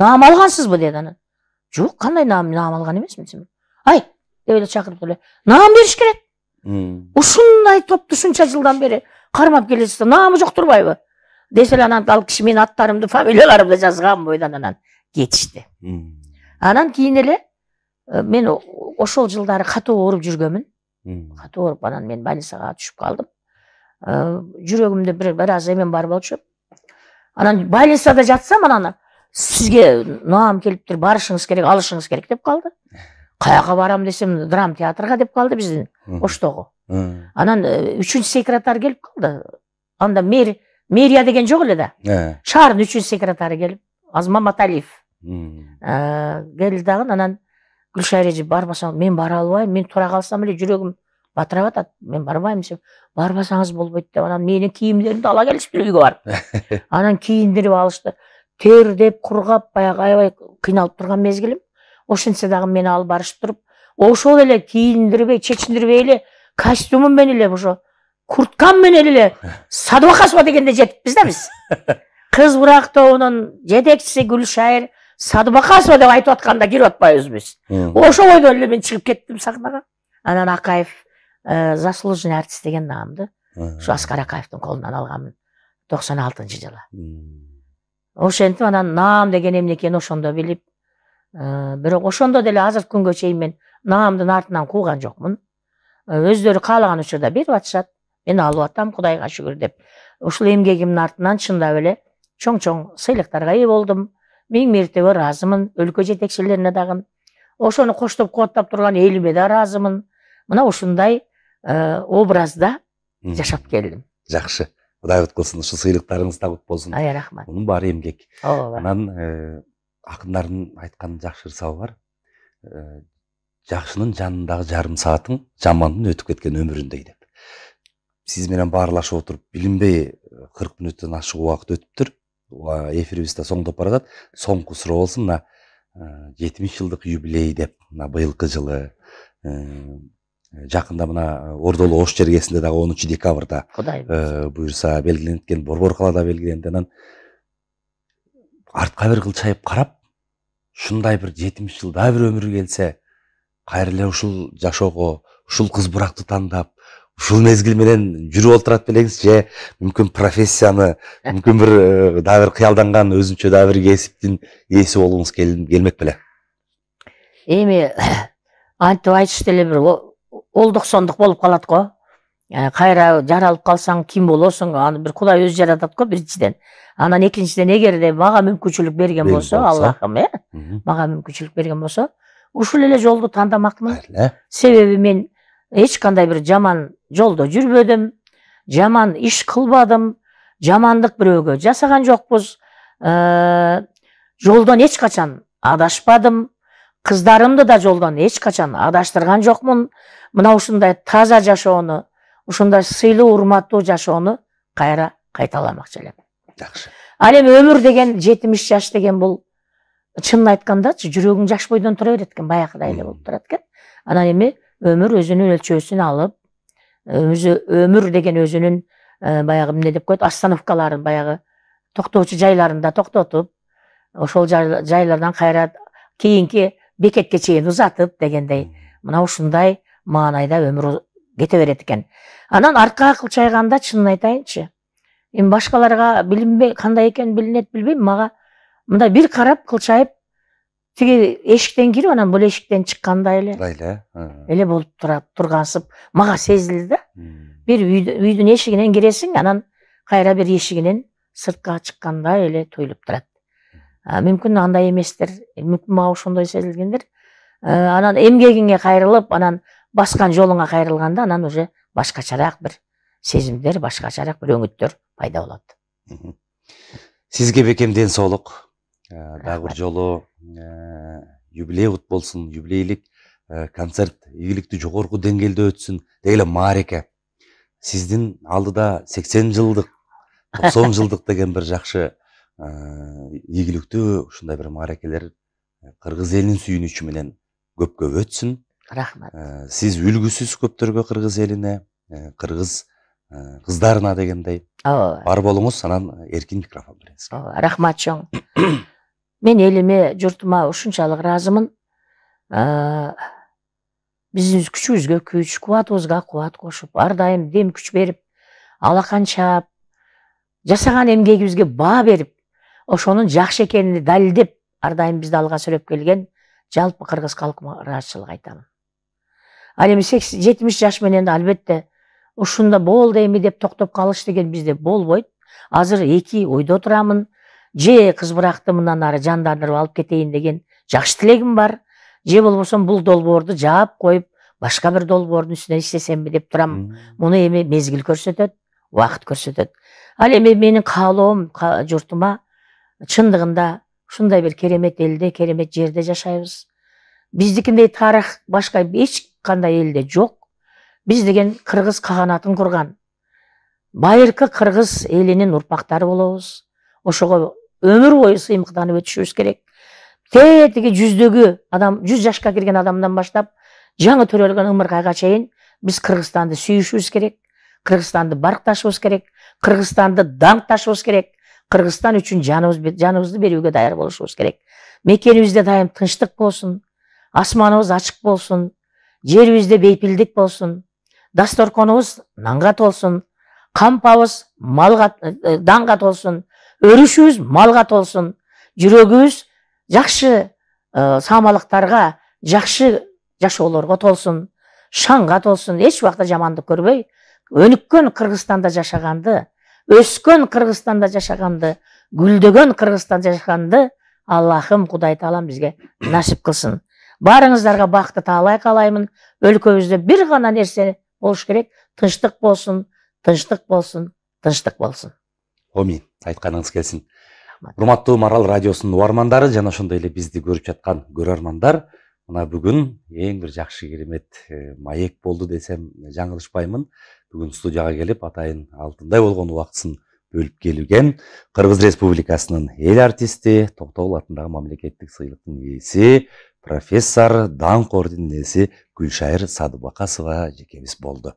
[SPEAKER 2] нам алғансыз ба деді ана жоқ қандай нам нам алған емеспін десем ай деп ойлады шақырып тұр иә. нам беріш керек ушундай топты ушунча жылдан бери кармап жатса намы жоқ турбайбы десе анан ал киши менин аттарымды фамилияларымды жазган бойдон анан кетишти анан кейін эле мен ошол жылдары катуу ооруп жүргөнмүн катуу ооруп анан мен больницага түшүп калдым жүрөгүмдө бир бир аз эмем бар болчу анан больницада жатсам анан сізге нам келіп барышыңыз керек алышыңыз керек деп қалды қаяққа барам десем драм театрға деп қалды біздің оштогу анан э, үшінші секретарь келіп қалды анда мэр мэрия деген жоқ эле да ә. шаардын үчүнчү секретары келіп азман маталиев ә, келди дагы анан гүлшайра эже мен бара албайм мен тура калсам эле жүрөгүм батырап жатады мен бармаймын десем бармасаңыз болмайды деп анан менің киімдерімді ала келісіпті үйге барып анан киіндіріп алышты тердеп құрғап баяғы аябай қиналып тұрған мезгілім ошентсе дагы алып барышып туруп ошол эле киіндірбей чечиндирбей эле костюмум эле ошо курткам эле садвакасова дегенде жетиппиз да биз кыз бурак тобунун жетекчиси гүлшайыр садвакасова деп айтып атканда кирип атпайбыз биз ошол бойдон эле мен чыгып кеттим сахнага анан акаев ә, заслуженный артист деген наамды шу асқар ақаевтың қолынан алғанмын тоқсан алтыншы жылы ошентип анан наам деген эмне экенин ошондо билип э, бирок ошондо деле азыркы күнгө чейин мен наамдын артынан кууган жокмун э, өздөрү каалаган учурда берип атышат мен алып атам кудайга шүгүр деп ушул эмгегимдин артынан чындап эле чоң чоң сыйлыктарга ээ болдум миң мертебе ыраазымын өлкө жетекчилерине дагы ошону коштоп кубаттап турган элиме да ыраазымын мына ушундай ә, э, образда жашап келдім
[SPEAKER 1] жақсы құдай құт қылсын ұшы сыйлықтарыңыз да құт болсын ай рахмат оның бар емгек ооба анан ә, э, ақындардың айтқан жақсы ырсабы бар ә, э, жақшының жанындағы жарым сағатың жаманның өтіп кеткен өміріндей деп сиз менен отырып отуруп билинбей минуттан мүнөттөн уақыт убакыт өтүптүр эфирибиз да соңдоп бара жатат соңку суроо болсун мына жетимиш жылдық юбилей деп мына быйылкы жылы жақында мына э, ордолы ош жергесінде дагы онунчу декабрда э, буюрса белгиленип белгіленген борбор қалада белгиленди анан артка бир кылчайып карап ушундай бир жетимиш жыл дагы бир өмүр келсе кайра эле ушул жашоого ушул кыз буракты тандап ушул мезгил менен жүрүп олтурат белеңиз же мүмкүн профессияны мүмкүн бир э, дагы бир кыялданган өзүнчө дагы бир кесиптин ээси болгуңуз келмек беле
[SPEAKER 2] эми антип айтышты эле бир олдық сондық болып қалады ғой ә, қайра жаралып қалсаң кім боласың аны бір құдай өзі жаратады ғой біріншіден анан екіншіден егер де маған мүмкіншілік берген болса аллахым иә маған мүмкіншілік берген болса ушул эле жолду тандамакмын себеби мен эч кандай бир жаман жолдо жүрбөдүм жаман иш кылбадым жамандык бирөөгө жасаган жокпуз ә, жолдон эч качан адашпадым кыздарымды да жолдон эч качан адаштырган жокмун мына ушундай таза жашоону ушундай сыйлуу урматтуу жашоону кайра кайталамакчы элем жакшы ал эми өмүр деген жетимиш жаш деген бул чынын айткандачы жүрөгүң жаш бойдон тура берет экен баягыдай эле болуп турат экен анан эми өмүр өзүнүн өлчөөсүн алып өзү өмүр деген өзүнүн баягы эмне деп коет остановкаларын баягы токтоочу жайларында токтотуп ошол жайлардан кайра кийинки бекетке чейин узатып дегендей мына ушундай маанайда өмір кете берет экен анан артка кылчайганда чынын айтайынчы эми башкаларга билинбей кандай экенин билинет билбейм мага мындай бир карап кылчайып тиги эшиктен кирип анан бул эшиктен чыккандай эле эле эле болуп турат тургансып мага сезилди да бир үйдүн эшигинен киресиң анан кайра бир эшигинен сыртка чыккандай эле туюлуп турат мүмкүн андай эместер мүмкүн мага ошондой сезилгендир ә, анан эмгегиңе кайрылып анан басқан жолыңа қайырылғанда анан уже башкачараак бір сезимдер башкачараак бир
[SPEAKER 1] өңүттөр пайда болот Сізге бекем ден соолук э, дагы бир жолу э, юбилей кут болсун юбилейлик э, концерт ийгиликтүү жогорку деңгээлде өтсін, деги эле маареке сиздин алдыда сексен жылдык токсон жылдык деген бир жакшы ийгиликтүү ушундай бир мааракелер кыргыз элинин сүйүнүчү менен көпкө өтсүн рахмат ә, э, сіз үлгісіз кыргыз қырғыз еліне кыздарына э, қырғыз э, дегендей ооба бар болыңыз анан эркин микрофон беребиз ооба
[SPEAKER 2] рахмат чоң мен элиме журтума ушунчалык ыраазымын биздин күчүбүзгө күч кубатыбызга кубат кошуп ар дайым дем күч берип алакан чаап жасаган эмгегибизге баа берип ошонун жакшы экенин далилдеп ар дайым бизди алга сүрөп келген жалпы кыргыз калкыма ыраазычылык айтамын ал эми жетимиш жаш менен албетте ушунда болду эми деп токтоп калыш деген бизде болбойт азыр эки ойдо турамын же кыз буракты мындан ары жандандырып алып кетейин деген жакшы тилегим бар же болбосо бул долбоорду жаап коюп башка бир долбоордун үстүнөн иштесемби деп турам муну эми мезгил көрсөтөт убакыт көрсөтөт ал эми менин каалоом журтума чындыгында ушундай бир керемет элде керемет жерде жашайбыз биздикиндей тарых башка эч қандай елде жоқ біз деген қырғыз қағанатын құрған байыркы қырғыз елінің ұрпақтары боламыз ошоға өмір бойы сыймықтанып өтүшүбүз керек тетиги жүздөгү адам жүз жашка кирген адамдан баштап жаңы төрөлгөн ымыркайга чейин биз кыргызстанды сүйүшүбүз керек кыргызстанды баркташыбыз керек кыргызстанды даңкташыбыз керек кыргызстан үчүн жанымызды жаныбызды берүүгө даяр болушубуз керек мекенибизде дайым тынчтык болсун асманыбыз ачык болсун жерибизде бейпилдик болсун дасторконубуз нанга толсун кампабыз малга э, данга толсун өрүшүбүз малга толсун жүрөгүбүз жакшы э, саамалыктарга жакшы жашоолорго толсун шаңга толсун эч убакта жамандык көрбөй өнүккөн кыргызстанда жашағанды өскөн кыргызстанда жашаганды гүлдөгөн кыргызстанда жашаганды аллахым кудай таалам бізге насип қылсын барыңыздарға бақты талай қалаймын өлкөбүздө бір ғана нәрсе болуш керек тыныштық болсын тыныштық болсын
[SPEAKER 1] тыныштық болсын омин айтқаныңыз келсін урматтуу марал радиосунун угармандары жана ошондой эле бизди көрүп жаткан көрөрмандар мына бүгүн эң бир жакшы керемет э, маек болду десем жаңылышпаймын бүгүн студияга келип атайын алтындай болгон убактысын бөлүп келген кыргыз республикасынын эл артисти токтогул атындагы мамлекеттик сыйлыктын ээси профессор даңқ несі Күлшайыр гүлшайыр садыбақасова жекеміз болды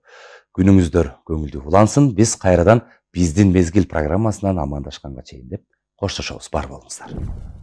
[SPEAKER 1] күніңіздер көңілді ұлансын, біз қайрадан біздің мезгіл программасынан амандашқанға шейін деп шоуыз бар болыңыздар